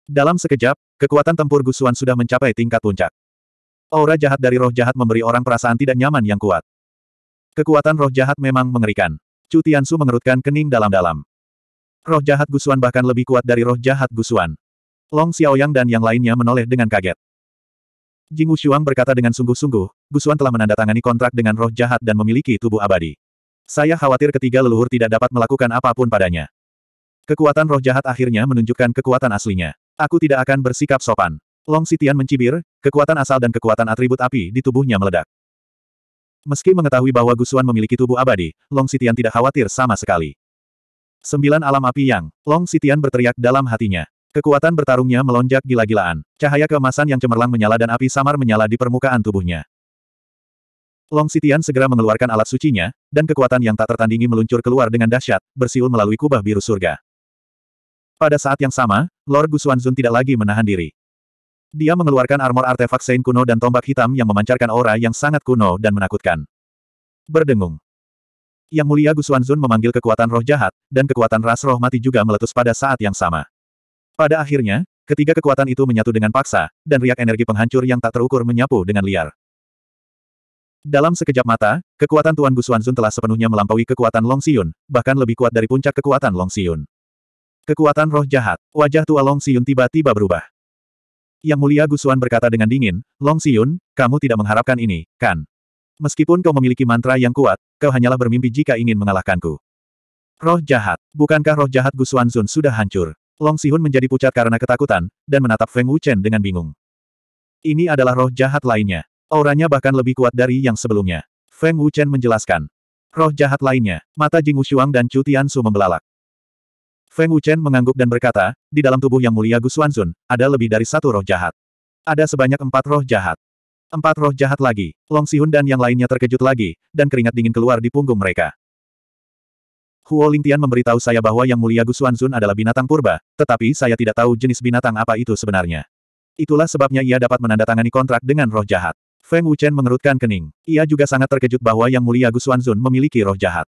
Dalam sekejap, kekuatan tempur Gusuan sudah mencapai tingkat puncak. Aura jahat dari roh jahat memberi orang perasaan tidak nyaman yang kuat. Kekuatan roh jahat memang mengerikan. Chu Tiansu mengerutkan kening dalam-dalam. Roh jahat Gusuan bahkan lebih kuat dari roh jahat Gusuan. Long Xiaoyang dan yang lainnya menoleh dengan kaget. Jing Wuxiang berkata dengan sungguh-sungguh, Gusuan telah menandatangani kontrak dengan roh jahat dan memiliki tubuh abadi. Saya khawatir ketiga leluhur tidak dapat melakukan apapun padanya. Kekuatan roh jahat akhirnya menunjukkan kekuatan aslinya. Aku tidak akan bersikap sopan. Long Sitian mencibir, kekuatan asal dan kekuatan atribut api di tubuhnya meledak. Meski mengetahui bahwa Gusuan memiliki tubuh abadi, Long Sitian tidak khawatir sama sekali. Sembilan alam api yang, Long Sitian berteriak dalam hatinya. Kekuatan bertarungnya melonjak gila-gilaan. Cahaya keemasan yang cemerlang menyala dan api samar menyala di permukaan tubuhnya. Long Sitian segera mengeluarkan alat sucinya, dan kekuatan yang tak tertandingi meluncur keluar dengan dahsyat, bersiul melalui kubah biru surga. Pada saat yang sama, Lord Gusuan Zun tidak lagi menahan diri. Dia mengeluarkan armor artefak Sein kuno dan tombak hitam yang memancarkan aura yang sangat kuno dan menakutkan. Berdengung. Yang mulia Gu Xuanzun memanggil kekuatan roh jahat, dan kekuatan ras roh mati juga meletus pada saat yang sama. Pada akhirnya, ketiga kekuatan itu menyatu dengan paksa, dan riak energi penghancur yang tak terukur menyapu dengan liar. Dalam sekejap mata, kekuatan Tuan Gu Xuanzun telah sepenuhnya melampaui kekuatan Long Xiun, bahkan lebih kuat dari puncak kekuatan Long Xiun. Kekuatan roh jahat, wajah tua Long Xiun tiba-tiba berubah. Yang Mulia Gusuan berkata dengan dingin, Long Siyun, kamu tidak mengharapkan ini, kan? Meskipun kau memiliki mantra yang kuat, kau hanyalah bermimpi jika ingin mengalahkanku. Roh jahat. Bukankah roh jahat Gusuan Zun sudah hancur? Long Sihun menjadi pucat karena ketakutan, dan menatap Feng Wuchen dengan bingung. Ini adalah roh jahat lainnya. Auranya bahkan lebih kuat dari yang sebelumnya. Feng Wuchen menjelaskan. Roh jahat lainnya, mata Jing Wushuang dan Chu Tian Su membelalak. Feng Wuchen mengangguk dan berkata, di dalam tubuh yang mulia Gu Xuanzun, ada lebih dari satu roh jahat. Ada sebanyak empat roh jahat. Empat roh jahat lagi, Long Sihun dan yang lainnya terkejut lagi, dan keringat dingin keluar di punggung mereka. Huo Lingtian memberitahu saya bahwa yang mulia Gu Xuanzun adalah binatang purba, tetapi saya tidak tahu jenis binatang apa itu sebenarnya. Itulah sebabnya ia dapat menandatangani kontrak dengan roh jahat. Feng Wuchen mengerutkan kening. Ia juga sangat terkejut bahwa yang mulia Gu Xuanzun memiliki roh jahat.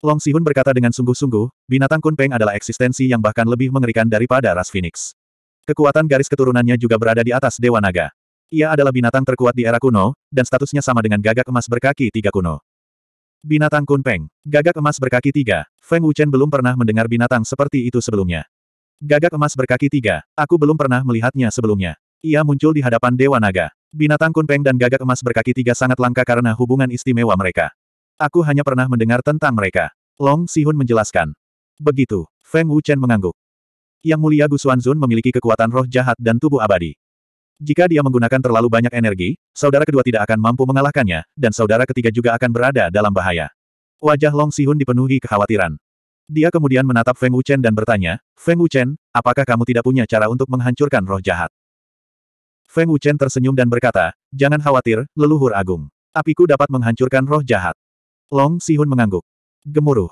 Long Sihun berkata dengan sungguh-sungguh, binatang Kunpeng adalah eksistensi yang bahkan lebih mengerikan daripada ras Phoenix. Kekuatan garis keturunannya juga berada di atas Dewa Naga. Ia adalah binatang terkuat di era kuno, dan statusnya sama dengan gagak emas berkaki tiga kuno. Binatang Kunpeng, gagak emas berkaki tiga, Feng Wuchen belum pernah mendengar binatang seperti itu sebelumnya. Gagak emas berkaki tiga, aku belum pernah melihatnya sebelumnya. Ia muncul di hadapan Dewa Naga. Binatang Kunpeng dan gagak emas berkaki tiga sangat langka karena hubungan istimewa mereka. Aku hanya pernah mendengar tentang mereka. Long Sihun menjelaskan. Begitu, Feng Wuchen mengangguk. Yang mulia Gu Xuanzun memiliki kekuatan roh jahat dan tubuh abadi. Jika dia menggunakan terlalu banyak energi, saudara kedua tidak akan mampu mengalahkannya, dan saudara ketiga juga akan berada dalam bahaya. Wajah Long Sihun dipenuhi kekhawatiran. Dia kemudian menatap Feng Wuchen dan bertanya, Feng Wuchen, apakah kamu tidak punya cara untuk menghancurkan roh jahat? Feng Wuchen tersenyum dan berkata, jangan khawatir, leluhur agung. Apiku dapat menghancurkan roh jahat. Long Sihun mengangguk. Gemuruh.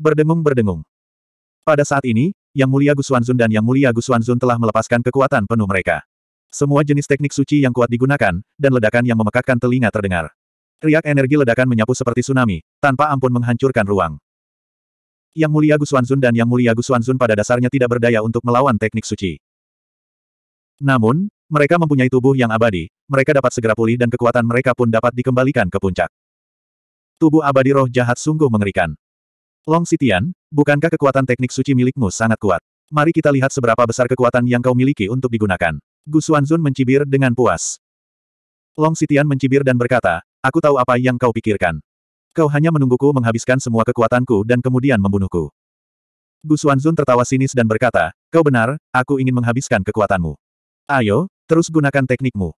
Berdengung-berdengung. Pada saat ini, Yang Mulia Gusuanzun dan Yang Mulia Gusuanzun telah melepaskan kekuatan penuh mereka. Semua jenis teknik suci yang kuat digunakan, dan ledakan yang memekakkan telinga terdengar. Riak energi ledakan menyapu seperti tsunami, tanpa ampun menghancurkan ruang. Yang Mulia Gusuanzun dan Yang Mulia Gusuanzun pada dasarnya tidak berdaya untuk melawan teknik suci. Namun, mereka mempunyai tubuh yang abadi, mereka dapat segera pulih dan kekuatan mereka pun dapat dikembalikan ke puncak. Tubuh abadi roh jahat sungguh mengerikan. Long Sitian, bukankah kekuatan teknik suci milikmu sangat kuat? Mari kita lihat seberapa besar kekuatan yang kau miliki untuk digunakan. Gu Xuanzun mencibir dengan puas. Long Sitian mencibir dan berkata, aku tahu apa yang kau pikirkan. Kau hanya menungguku menghabiskan semua kekuatanku dan kemudian membunuhku. Gu Xuanzun tertawa sinis dan berkata, kau benar, aku ingin menghabiskan kekuatanmu. Ayo, terus gunakan teknikmu.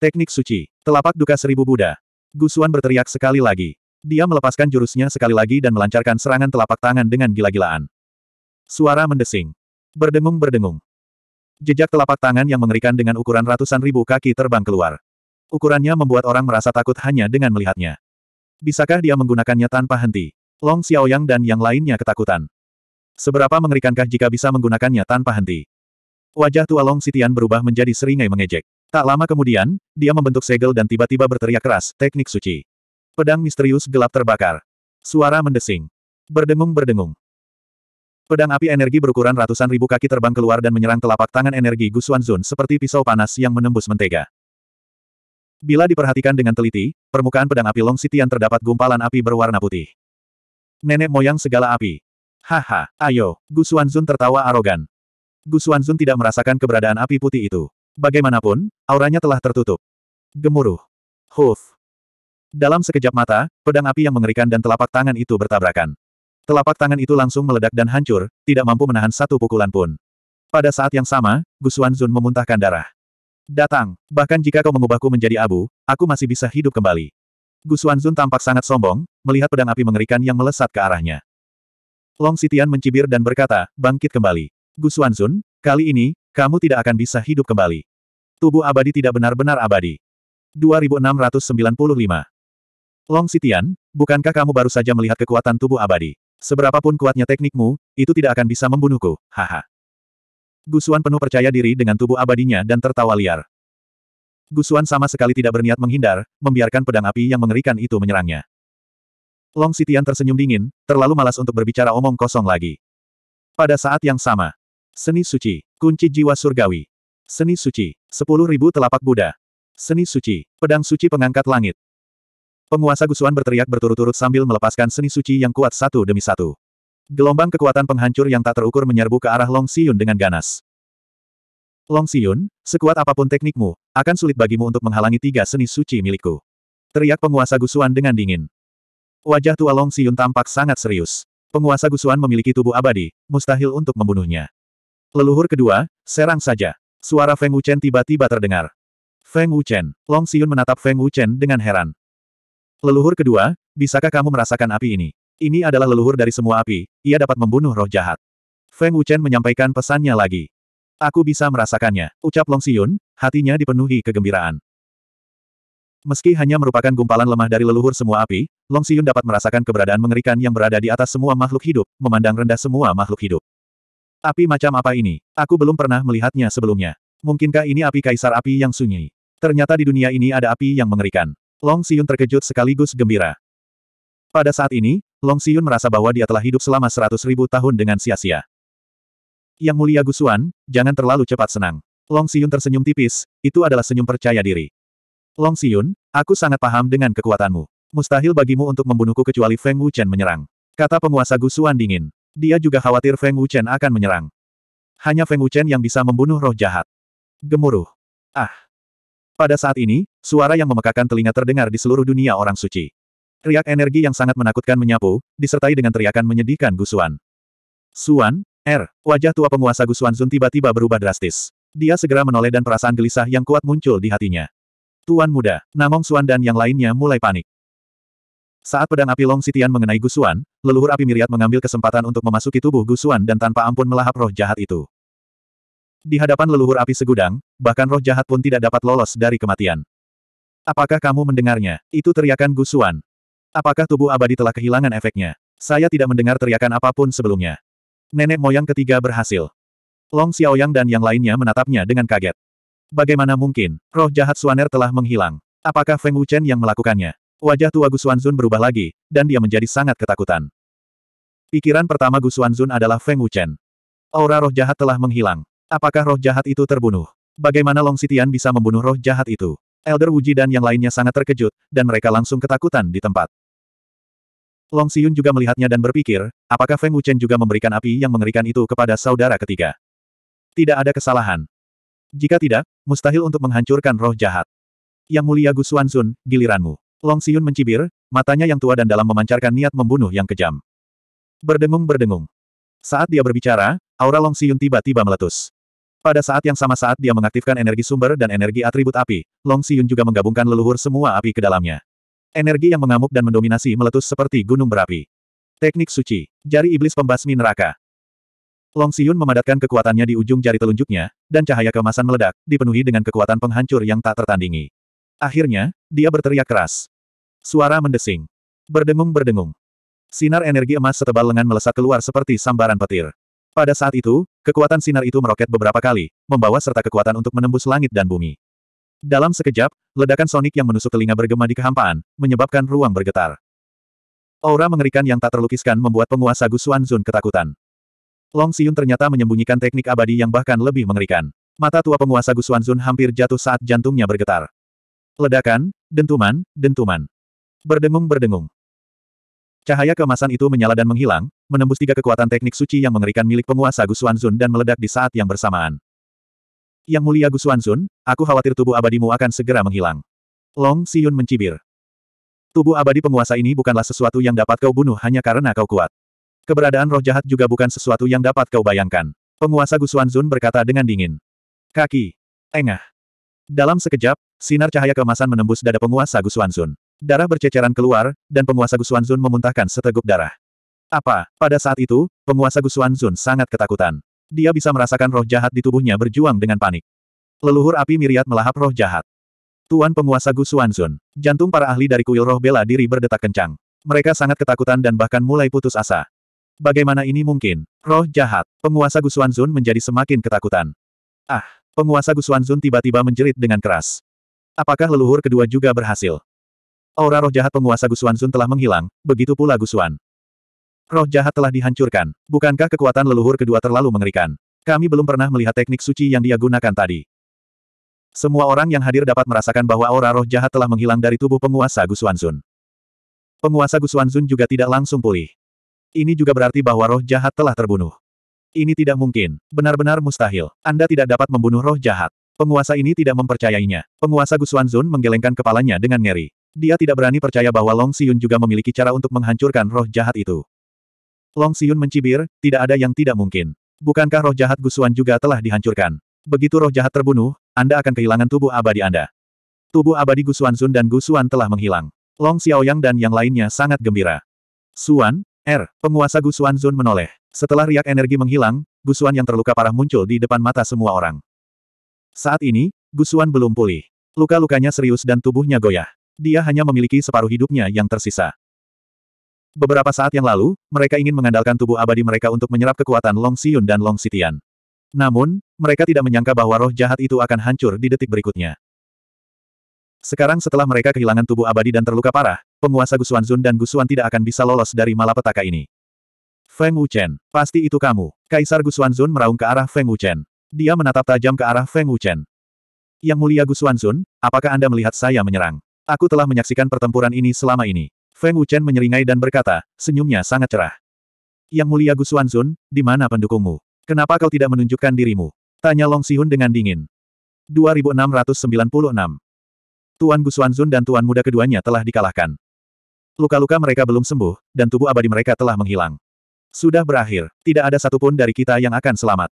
Teknik suci, telapak duka seribu Buddha. Gu Xuan berteriak sekali lagi. Dia melepaskan jurusnya sekali lagi dan melancarkan serangan telapak tangan dengan gila-gilaan. Suara mendesing. Berdengung-berdengung. Jejak telapak tangan yang mengerikan dengan ukuran ratusan ribu kaki terbang keluar. Ukurannya membuat orang merasa takut hanya dengan melihatnya. Bisakah dia menggunakannya tanpa henti? Long Xiaoyang dan yang lainnya ketakutan. Seberapa mengerikankah jika bisa menggunakannya tanpa henti? Wajah tua Long Sitian berubah menjadi seringai mengejek. Tak lama kemudian, dia membentuk segel dan tiba-tiba berteriak keras, teknik suci. Pedang misterius gelap terbakar. Suara mendesing. Berdengung-berdengung. Pedang api energi berukuran ratusan ribu kaki terbang keluar dan menyerang telapak tangan energi Gu Xuanzun seperti pisau panas yang menembus mentega. Bila diperhatikan dengan teliti, permukaan pedang api Long Sitian terdapat gumpalan api berwarna putih. Nenek moyang segala api. Haha, ayo, Gu Xuanzun tertawa arogan. Gu Xuanzun tidak merasakan keberadaan api putih itu. Bagaimanapun, auranya telah tertutup. Gemuruh. Huf. Dalam sekejap mata, pedang api yang mengerikan dan telapak tangan itu bertabrakan. Telapak tangan itu langsung meledak dan hancur, tidak mampu menahan satu pukulan pun. Pada saat yang sama, Gusuan Zun memuntahkan darah. Datang, bahkan jika kau mengubahku menjadi abu, aku masih bisa hidup kembali. Gusuan Zun tampak sangat sombong, melihat pedang api mengerikan yang melesat ke arahnya. Long Sitian mencibir dan berkata, bangkit kembali. Gusuan Zun, kali ini, kamu tidak akan bisa hidup kembali. Tubuh abadi tidak benar-benar abadi. 2695 Long Sitian, bukankah kamu baru saja melihat kekuatan tubuh abadi? Seberapapun kuatnya teknikmu, itu tidak akan bisa membunuhku, haha. Gusuan penuh percaya diri dengan tubuh abadinya dan tertawa liar. Gusuan sama sekali tidak berniat menghindar, membiarkan pedang api yang mengerikan itu menyerangnya. Long Sitian tersenyum dingin, terlalu malas untuk berbicara omong kosong lagi. Pada saat yang sama, Seni Suci, Kunci Jiwa Surgawi. Seni Suci, Sepuluh Ribu Telapak Buddha. Seni Suci, Pedang Suci Pengangkat Langit. Penguasa Gusuan berteriak berturut-turut sambil melepaskan seni suci yang kuat satu demi satu. Gelombang kekuatan penghancur yang tak terukur menyerbu ke arah Long Siyun dengan ganas. Long Siyun, sekuat apapun teknikmu, akan sulit bagimu untuk menghalangi tiga seni suci milikku. Teriak penguasa Gusuan dengan dingin. Wajah tua Long Siyun tampak sangat serius. Penguasa Gusuan memiliki tubuh abadi, mustahil untuk membunuhnya. Leluhur kedua, serang saja. Suara Feng Wuchen tiba-tiba terdengar. Feng Wuchen, Long Siyun menatap Feng Wuchen dengan heran. Leluhur kedua, bisakah kamu merasakan api ini? Ini adalah leluhur dari semua api, ia dapat membunuh roh jahat. Feng Wuchen menyampaikan pesannya lagi. Aku bisa merasakannya, ucap Long Siyun, hatinya dipenuhi kegembiraan. Meski hanya merupakan gumpalan lemah dari leluhur semua api, Long Siyun dapat merasakan keberadaan mengerikan yang berada di atas semua makhluk hidup, memandang rendah semua makhluk hidup. Api macam apa ini? Aku belum pernah melihatnya sebelumnya. Mungkinkah ini api kaisar api yang sunyi? Ternyata di dunia ini ada api yang mengerikan. Long Xiun terkejut sekaligus gembira. Pada saat ini, Long Xiun merasa bahwa dia telah hidup selama seratus ribu tahun dengan sia-sia. Yang mulia Gusuan, jangan terlalu cepat senang. Long Xiun tersenyum tipis, itu adalah senyum percaya diri. Long Xiun, aku sangat paham dengan kekuatanmu. Mustahil bagimu untuk membunuhku kecuali Feng Wuchen menyerang. Kata penguasa Gusuan dingin. Dia juga khawatir Feng Wuchen akan menyerang. Hanya Feng Wuchen yang bisa membunuh roh jahat. Gemuruh. Ah. Pada saat ini, suara yang memekakan telinga terdengar di seluruh dunia orang suci. Riak energi yang sangat menakutkan menyapu, disertai dengan teriakan menyedihkan Gusuan. Suan, Er, Wajah tua penguasa Gusuan Zun tiba-tiba berubah drastis. Dia segera menoleh dan perasaan gelisah yang kuat muncul di hatinya. Tuan muda, Namong Suan dan yang lainnya mulai panik. Saat pedang api Long Sitian mengenai Gusuan, leluhur api miriat mengambil kesempatan untuk memasuki tubuh Gusuan dan tanpa ampun melahap roh jahat itu. Di hadapan leluhur api segudang, bahkan roh jahat pun tidak dapat lolos dari kematian. Apakah kamu mendengarnya? Itu teriakan Gusuan. Apakah tubuh abadi telah kehilangan efeknya? Saya tidak mendengar teriakan apapun sebelumnya. Nenek moyang ketiga berhasil. Long Xiaoyang dan yang lainnya menatapnya dengan kaget. Bagaimana mungkin, roh jahat Suaner telah menghilang. Apakah Feng Wuchen yang melakukannya? Wajah tua Gusuanzun berubah lagi, dan dia menjadi sangat ketakutan. Pikiran pertama Gusuanzun adalah Feng Wuchen. Aura roh jahat telah menghilang. Apakah roh jahat itu terbunuh? Bagaimana Long Sitian bisa membunuh roh jahat itu? Elder Wuji dan yang lainnya sangat terkejut, dan mereka langsung ketakutan di tempat. Long Xiyun juga melihatnya dan berpikir, apakah Feng Wuchen juga memberikan api yang mengerikan itu kepada saudara ketiga? Tidak ada kesalahan. Jika tidak, mustahil untuk menghancurkan roh jahat. Yang mulia Gu Xuanzun, giliranmu. Long Xiyun mencibir, matanya yang tua dan dalam memancarkan niat membunuh yang kejam. Berdengung-berdengung. Saat dia berbicara, aura Long Xiyun tiba-tiba meletus. Pada saat yang sama saat dia mengaktifkan energi sumber dan energi atribut api, Long Xiyun juga menggabungkan leluhur semua api ke dalamnya. Energi yang mengamuk dan mendominasi meletus seperti gunung berapi. Teknik suci. Jari iblis pembasmi neraka. Long Xiyun memadatkan kekuatannya di ujung jari telunjuknya, dan cahaya kemasan meledak, dipenuhi dengan kekuatan penghancur yang tak tertandingi. Akhirnya, dia berteriak keras. Suara mendesing. Berdengung-berdengung. Sinar energi emas setebal lengan melesat keluar seperti sambaran petir. Pada saat itu, Kekuatan sinar itu meroket beberapa kali, membawa serta kekuatan untuk menembus langit dan bumi. Dalam sekejap, ledakan sonik yang menusuk telinga bergema di kehampaan, menyebabkan ruang bergetar. Aura mengerikan yang tak terlukiskan membuat penguasa Gu Zun ketakutan. Long Xiun ternyata menyembunyikan teknik abadi yang bahkan lebih mengerikan. Mata tua penguasa Gu Zun hampir jatuh saat jantungnya bergetar. Ledakan, dentuman, dentuman. Berdengung-berdengung. Cahaya kemasan itu menyala dan menghilang, menembus tiga kekuatan teknik suci yang mengerikan milik penguasa Gu dan meledak di saat yang bersamaan. Yang mulia Gu aku khawatir tubuh abadimu akan segera menghilang. Long Siyun mencibir. Tubuh abadi penguasa ini bukanlah sesuatu yang dapat kau bunuh hanya karena kau kuat. Keberadaan roh jahat juga bukan sesuatu yang dapat kau bayangkan. Penguasa Gu berkata dengan dingin. Kaki. Engah. Dalam sekejap, sinar cahaya kemasan menembus dada penguasa Gu Darah berceceran keluar, dan penguasa Gu memuntahkan seteguk darah. Apa? Pada saat itu, penguasa Gusuan Zun sangat ketakutan. Dia bisa merasakan roh jahat di tubuhnya berjuang dengan panik. Leluhur api miriat melahap roh jahat. Tuan penguasa Gusuan Zun, jantung para ahli dari kuil roh bela diri berdetak kencang. Mereka sangat ketakutan dan bahkan mulai putus asa. Bagaimana ini mungkin? Roh jahat, penguasa Gusuan Zun menjadi semakin ketakutan. Ah, penguasa Gusuan Zun tiba-tiba menjerit dengan keras. Apakah leluhur kedua juga berhasil? Aura roh jahat penguasa Gusuan Zun telah menghilang, begitu pula Gusuan. Roh jahat telah dihancurkan. Bukankah kekuatan leluhur kedua terlalu mengerikan? Kami belum pernah melihat teknik suci yang dia gunakan tadi. Semua orang yang hadir dapat merasakan bahwa aura roh jahat telah menghilang dari tubuh penguasa Gusuanzun. Penguasa Gusuanzun juga tidak langsung pulih. Ini juga berarti bahwa roh jahat telah terbunuh. Ini tidak mungkin, benar-benar mustahil. Anda tidak dapat membunuh roh jahat. Penguasa ini tidak mempercayainya. Penguasa Gusuanzun menggelengkan kepalanya dengan ngeri. Dia tidak berani percaya bahwa Long Siyun juga memiliki cara untuk menghancurkan roh jahat itu. Long Xiun mencibir, tidak ada yang tidak mungkin. Bukankah roh jahat Gusuan juga telah dihancurkan? Begitu roh jahat terbunuh, Anda akan kehilangan tubuh abadi Anda. Tubuh abadi Gusuan Zun dan Gusuan telah menghilang. Long Xiaoyang dan yang lainnya sangat gembira. Suan, R, er, penguasa Gusuan Zun menoleh. Setelah riak energi menghilang, Gusuan yang terluka parah muncul di depan mata semua orang. Saat ini, Gusuan belum pulih. Luka-lukanya serius dan tubuhnya goyah. Dia hanya memiliki separuh hidupnya yang tersisa. Beberapa saat yang lalu, mereka ingin mengandalkan tubuh abadi mereka untuk menyerap kekuatan Long Siyun dan Long Sitian. Namun, mereka tidak menyangka bahwa roh jahat itu akan hancur di detik berikutnya. Sekarang setelah mereka kehilangan tubuh abadi dan terluka parah, penguasa Gusuan Zun dan Gusuan tidak akan bisa lolos dari malapetaka ini. Feng Wuchen, pasti itu kamu. Kaisar Gusuan Zun meraung ke arah Feng Wuchen. Dia menatap tajam ke arah Feng Wuchen. Yang mulia Gusuan Zun, apakah Anda melihat saya menyerang? Aku telah menyaksikan pertempuran ini selama ini. Feng Wuchen menyeringai dan berkata, senyumnya sangat cerah. Yang mulia Gu Xuanzun, di mana pendukungmu? Kenapa kau tidak menunjukkan dirimu? Tanya Long Sihun dengan dingin. 2696 Tuan Gu Xuanzun dan Tuan Muda keduanya telah dikalahkan. Luka-luka mereka belum sembuh, dan tubuh abadi mereka telah menghilang. Sudah berakhir, tidak ada satupun dari kita yang akan selamat.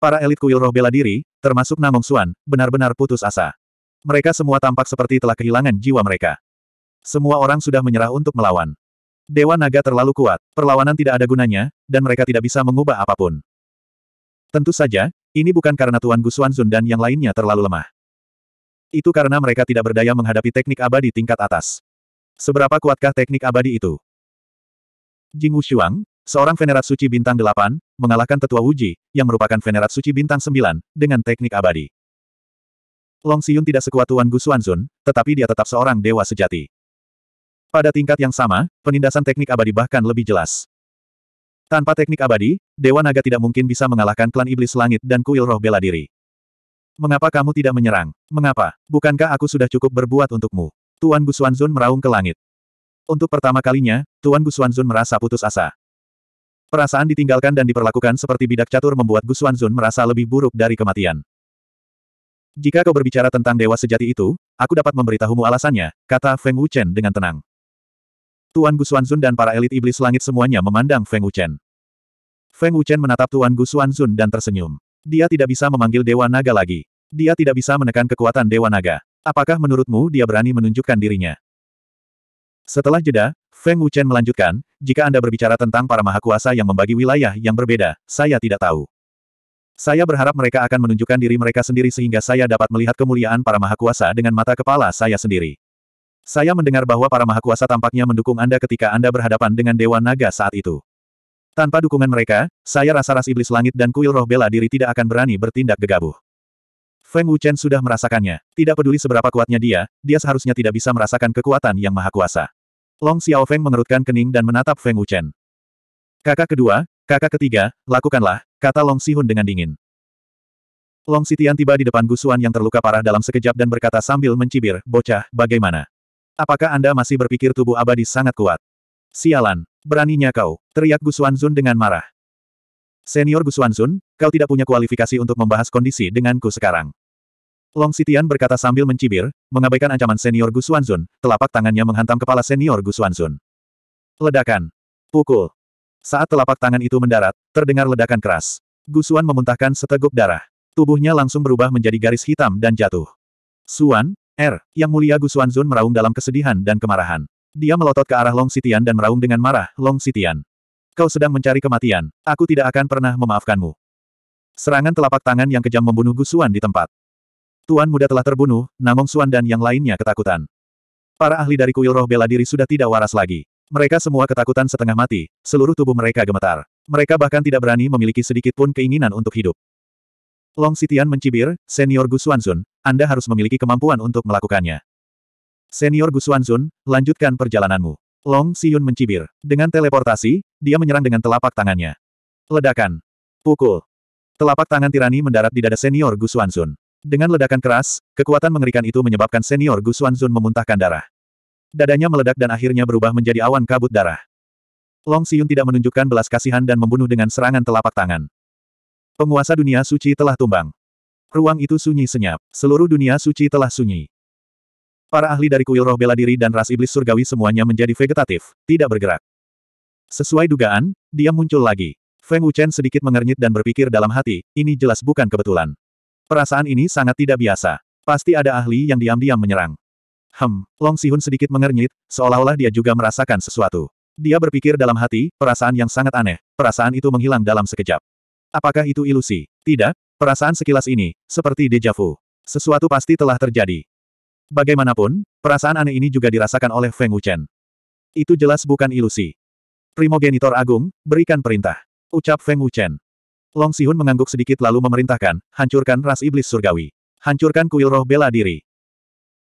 Para elit kuil roh bela diri, termasuk Namong Xuan, benar-benar putus asa. Mereka semua tampak seperti telah kehilangan jiwa mereka. Semua orang sudah menyerah untuk melawan. Dewa naga terlalu kuat, perlawanan tidak ada gunanya, dan mereka tidak bisa mengubah apapun. Tentu saja, ini bukan karena Tuan Gusuan Zun dan yang lainnya terlalu lemah. Itu karena mereka tidak berdaya menghadapi teknik abadi tingkat atas. Seberapa kuatkah teknik abadi itu? Jing Wushuang, seorang venerat suci bintang delapan, mengalahkan tetua Wuji, yang merupakan venerat suci bintang sembilan, dengan teknik abadi. Long Siyun tidak sekuat Tuan Gusuanzun, tetapi dia tetap seorang dewa sejati. Pada tingkat yang sama, penindasan teknik abadi bahkan lebih jelas. Tanpa teknik abadi, Dewa Naga tidak mungkin bisa mengalahkan klan Iblis Langit dan kuil roh bela diri. Mengapa kamu tidak menyerang? Mengapa? Bukankah aku sudah cukup berbuat untukmu? Tuan Gusuanzun meraung ke langit. Untuk pertama kalinya, Tuan Gusuanzun merasa putus asa. Perasaan ditinggalkan dan diperlakukan seperti bidak catur membuat Gusuanzun merasa lebih buruk dari kematian. Jika kau berbicara tentang dewa sejati itu, aku dapat memberitahumu alasannya, kata Feng Wuchen dengan tenang. Tuan Gu Xuanzun dan para elit iblis langit semuanya memandang Feng Wuchen. Feng Wuchen menatap Tuan Gu Xuanzun dan tersenyum. Dia tidak bisa memanggil Dewa Naga lagi. Dia tidak bisa menekan kekuatan Dewa Naga. Apakah menurutmu dia berani menunjukkan dirinya? Setelah jeda, Feng Wuchen melanjutkan, jika Anda berbicara tentang para mahakuasa yang membagi wilayah yang berbeda, saya tidak tahu. Saya berharap mereka akan menunjukkan diri mereka sendiri sehingga saya dapat melihat kemuliaan para mahakuasa dengan mata kepala saya sendiri. Saya mendengar bahwa para mahakuasa tampaknya mendukung Anda ketika Anda berhadapan dengan Dewa Naga saat itu. Tanpa dukungan mereka, saya rasa ras iblis langit dan kuil roh bela diri tidak akan berani bertindak gegabah. Feng Wuchen sudah merasakannya. Tidak peduli seberapa kuatnya dia, dia seharusnya tidak bisa merasakan kekuatan yang maha kuasa. Long Feng mengerutkan kening dan menatap Feng Wuchen. Kakak kedua, kakak ketiga, lakukanlah, kata Long Sihun dengan dingin. Long Sitian tiba di depan Gusuan yang terluka parah dalam sekejap dan berkata sambil mencibir, bocah, bagaimana? Apakah Anda masih berpikir tubuh abadi sangat kuat? Sialan, beraninya kau, teriak Gu Xuanzun dengan marah. Senior Gu Xuanzun, kau tidak punya kualifikasi untuk membahas kondisi denganku sekarang. Long Sitian berkata sambil mencibir, mengabaikan ancaman senior Gu Xuanzun, telapak tangannya menghantam kepala senior Gu Xuanzun. Ledakan. Pukul. Saat telapak tangan itu mendarat, terdengar ledakan keras. Gu Xuan memuntahkan seteguk darah. Tubuhnya langsung berubah menjadi garis hitam dan jatuh. Suan, Er, Yang mulia Gu Xuanzun meraung dalam kesedihan dan kemarahan. Dia melotot ke arah Long Sitian dan meraung dengan marah, Long Sitian. Kau sedang mencari kematian, aku tidak akan pernah memaafkanmu. Serangan telapak tangan yang kejam membunuh Gu Xuan di tempat. Tuan muda telah terbunuh, Namong Xuan dan yang lainnya ketakutan. Para ahli dari kuil roh bela diri sudah tidak waras lagi. Mereka semua ketakutan setengah mati, seluruh tubuh mereka gemetar. Mereka bahkan tidak berani memiliki sedikit pun keinginan untuk hidup. Long Sitian mencibir, Senior Gu Xuanzun, Anda harus memiliki kemampuan untuk melakukannya. Senior Gu Xuanzun, lanjutkan perjalananmu. Long Siyun mencibir. Dengan teleportasi, dia menyerang dengan telapak tangannya. Ledakan. Pukul. Telapak tangan tirani mendarat di dada Senior Gu Xuanzun. Dengan ledakan keras, kekuatan mengerikan itu menyebabkan Senior Gu Xuanzun memuntahkan darah. Dadanya meledak dan akhirnya berubah menjadi awan kabut darah. Long Siyun tidak menunjukkan belas kasihan dan membunuh dengan serangan telapak tangan. Penguasa dunia suci telah tumbang. Ruang itu sunyi senyap. Seluruh dunia suci telah sunyi. Para ahli dari kuil roh bela diri dan ras iblis surgawi semuanya menjadi vegetatif, tidak bergerak. Sesuai dugaan, dia muncul lagi. Feng Wuchen sedikit mengernyit dan berpikir dalam hati, ini jelas bukan kebetulan. Perasaan ini sangat tidak biasa. Pasti ada ahli yang diam-diam menyerang. Hem, Long Sihun sedikit mengernyit, seolah-olah dia juga merasakan sesuatu. Dia berpikir dalam hati, perasaan yang sangat aneh, perasaan itu menghilang dalam sekejap. Apakah itu ilusi? Tidak, perasaan sekilas ini, seperti dejavu. Sesuatu pasti telah terjadi. Bagaimanapun, perasaan aneh ini juga dirasakan oleh Feng Wuchen. Itu jelas bukan ilusi. Primogenitor Agung, berikan perintah. Ucap Feng Wuchen. Long Sihun mengangguk sedikit lalu memerintahkan, hancurkan ras iblis surgawi. Hancurkan kuil roh bela diri.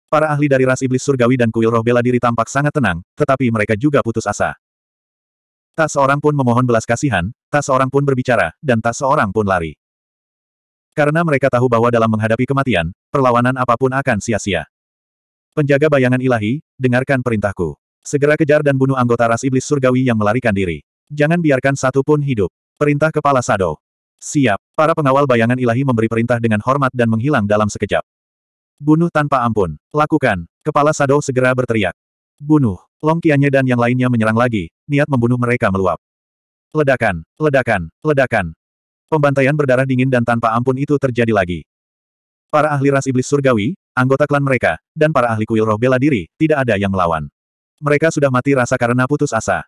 Para ahli dari ras iblis surgawi dan kuil roh bela diri tampak sangat tenang, tetapi mereka juga putus asa. Tak seorang pun memohon belas kasihan, tak seorang pun berbicara, dan tak seorang pun lari. Karena mereka tahu bahwa dalam menghadapi kematian, perlawanan apapun akan sia-sia. Penjaga bayangan ilahi, dengarkan perintahku. Segera kejar dan bunuh anggota ras iblis surgawi yang melarikan diri. Jangan biarkan satu pun hidup. Perintah Kepala Sado. Siap, para pengawal bayangan ilahi memberi perintah dengan hormat dan menghilang dalam sekejap. Bunuh tanpa ampun. Lakukan. Kepala Sado segera berteriak. Bunuh. Long Qianye dan yang lainnya menyerang lagi, niat membunuh mereka meluap. Ledakan, ledakan, ledakan. Pembantaian berdarah dingin dan tanpa ampun itu terjadi lagi. Para ahli ras iblis surgawi, anggota klan mereka, dan para ahli kuil roh bela diri, tidak ada yang melawan. Mereka sudah mati rasa karena putus asa.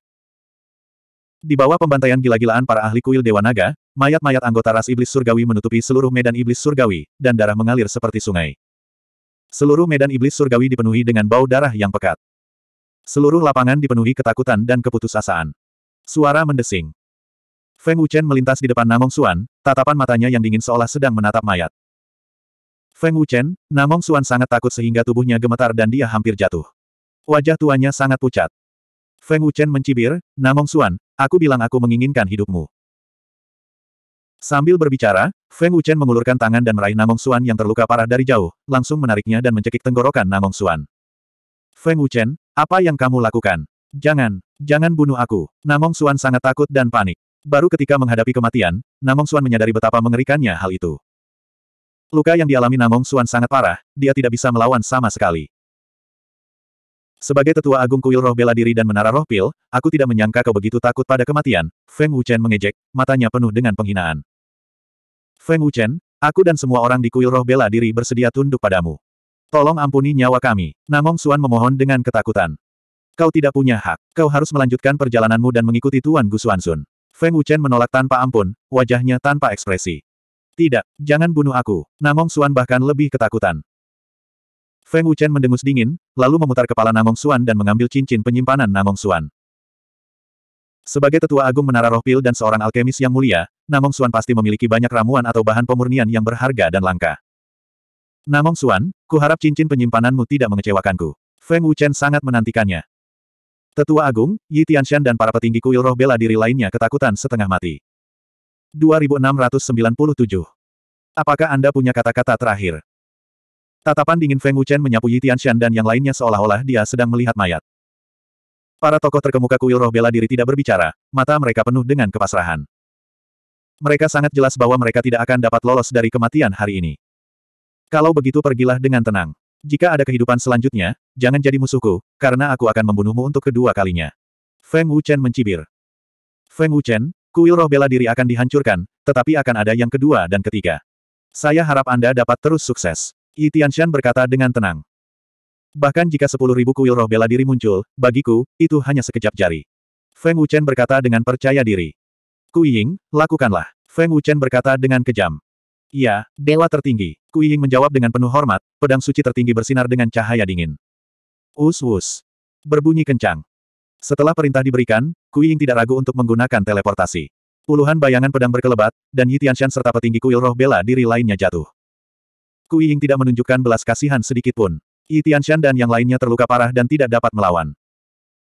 Di bawah pembantaian gila-gilaan para ahli kuil Dewa Naga, mayat-mayat anggota ras iblis surgawi menutupi seluruh medan iblis surgawi, dan darah mengalir seperti sungai. Seluruh medan iblis surgawi dipenuhi dengan bau darah yang pekat. Seluruh lapangan dipenuhi ketakutan dan keputusasaan. Suara mendesing. Feng Wuchen melintas di depan Namong Suan. tatapan matanya yang dingin seolah sedang menatap mayat. Feng Wuchen, Namong Suan sangat takut sehingga tubuhnya gemetar dan dia hampir jatuh. Wajah tuanya sangat pucat. Feng Wuchen mencibir, Namong Suan, aku bilang aku menginginkan hidupmu. Sambil berbicara, Feng Wuchen mengulurkan tangan dan meraih Namong Suan yang terluka parah dari jauh, langsung menariknya dan mencekik tenggorokan Namong Suan. Feng Wuchen, apa yang kamu lakukan? Jangan, jangan bunuh aku. Namong Xuan sangat takut dan panik. Baru ketika menghadapi kematian, Namong Xuan menyadari betapa mengerikannya hal itu. Luka yang dialami Namong Xuan sangat parah, dia tidak bisa melawan sama sekali. Sebagai tetua agung kuil roh bela diri dan menara roh pil, aku tidak menyangka kau begitu takut pada kematian, Feng Wuchen mengejek, matanya penuh dengan penghinaan. Feng Wuchen, aku dan semua orang di kuil roh bela diri bersedia tunduk padamu. Tolong ampuni nyawa kami. Namong Suan memohon dengan ketakutan. Kau tidak punya hak. Kau harus melanjutkan perjalananmu dan mengikuti Tuan Gu Sun. Feng Wuchen menolak tanpa ampun, wajahnya tanpa ekspresi. Tidak, jangan bunuh aku. Namong Suan bahkan lebih ketakutan. Feng Wuchen mendengus dingin, lalu memutar kepala Namong Suan dan mengambil cincin penyimpanan Namong Suan. Sebagai tetua agung menara roh pil dan seorang alkemis yang mulia, Namong Suan pasti memiliki banyak ramuan atau bahan pemurnian yang berharga dan langka. Namong Suan, kuharap cincin penyimpananmu tidak mengecewakanku. Feng Wuchen sangat menantikannya. Tetua Agung, Yi Tianshan dan para petinggi kuil roh bela diri lainnya ketakutan setengah mati. 2697. Apakah Anda punya kata-kata terakhir? Tatapan dingin Feng Wuchen menyapu Yi Tianshan dan yang lainnya seolah-olah dia sedang melihat mayat. Para tokoh terkemuka kuil roh bela diri tidak berbicara, mata mereka penuh dengan kepasrahan. Mereka sangat jelas bahwa mereka tidak akan dapat lolos dari kematian hari ini. Kalau begitu pergilah dengan tenang. Jika ada kehidupan selanjutnya, jangan jadi musuhku, karena aku akan membunuhmu untuk kedua kalinya. Feng Wuchen mencibir. Feng Wuchen, kuil roh bela diri akan dihancurkan, tetapi akan ada yang kedua dan ketiga. Saya harap Anda dapat terus sukses. Yi Tianshan berkata dengan tenang. Bahkan jika sepuluh ribu kuil roh bela diri muncul, bagiku, itu hanya sekejap jari. Feng Wuchen berkata dengan percaya diri. Kuying, lakukanlah. Feng Wuchen berkata dengan kejam. Iya, Dewa tertinggi. Kui Ying menjawab dengan penuh hormat, pedang suci tertinggi bersinar dengan cahaya dingin. Us-us. Berbunyi kencang. Setelah perintah diberikan, Kui Ying tidak ragu untuk menggunakan teleportasi. Puluhan bayangan pedang berkelebat, dan Yi Tianshan serta petinggi kuil roh bela diri lainnya jatuh. Kui Ying tidak menunjukkan belas kasihan sedikit pun. Yi Tianshan dan yang lainnya terluka parah dan tidak dapat melawan.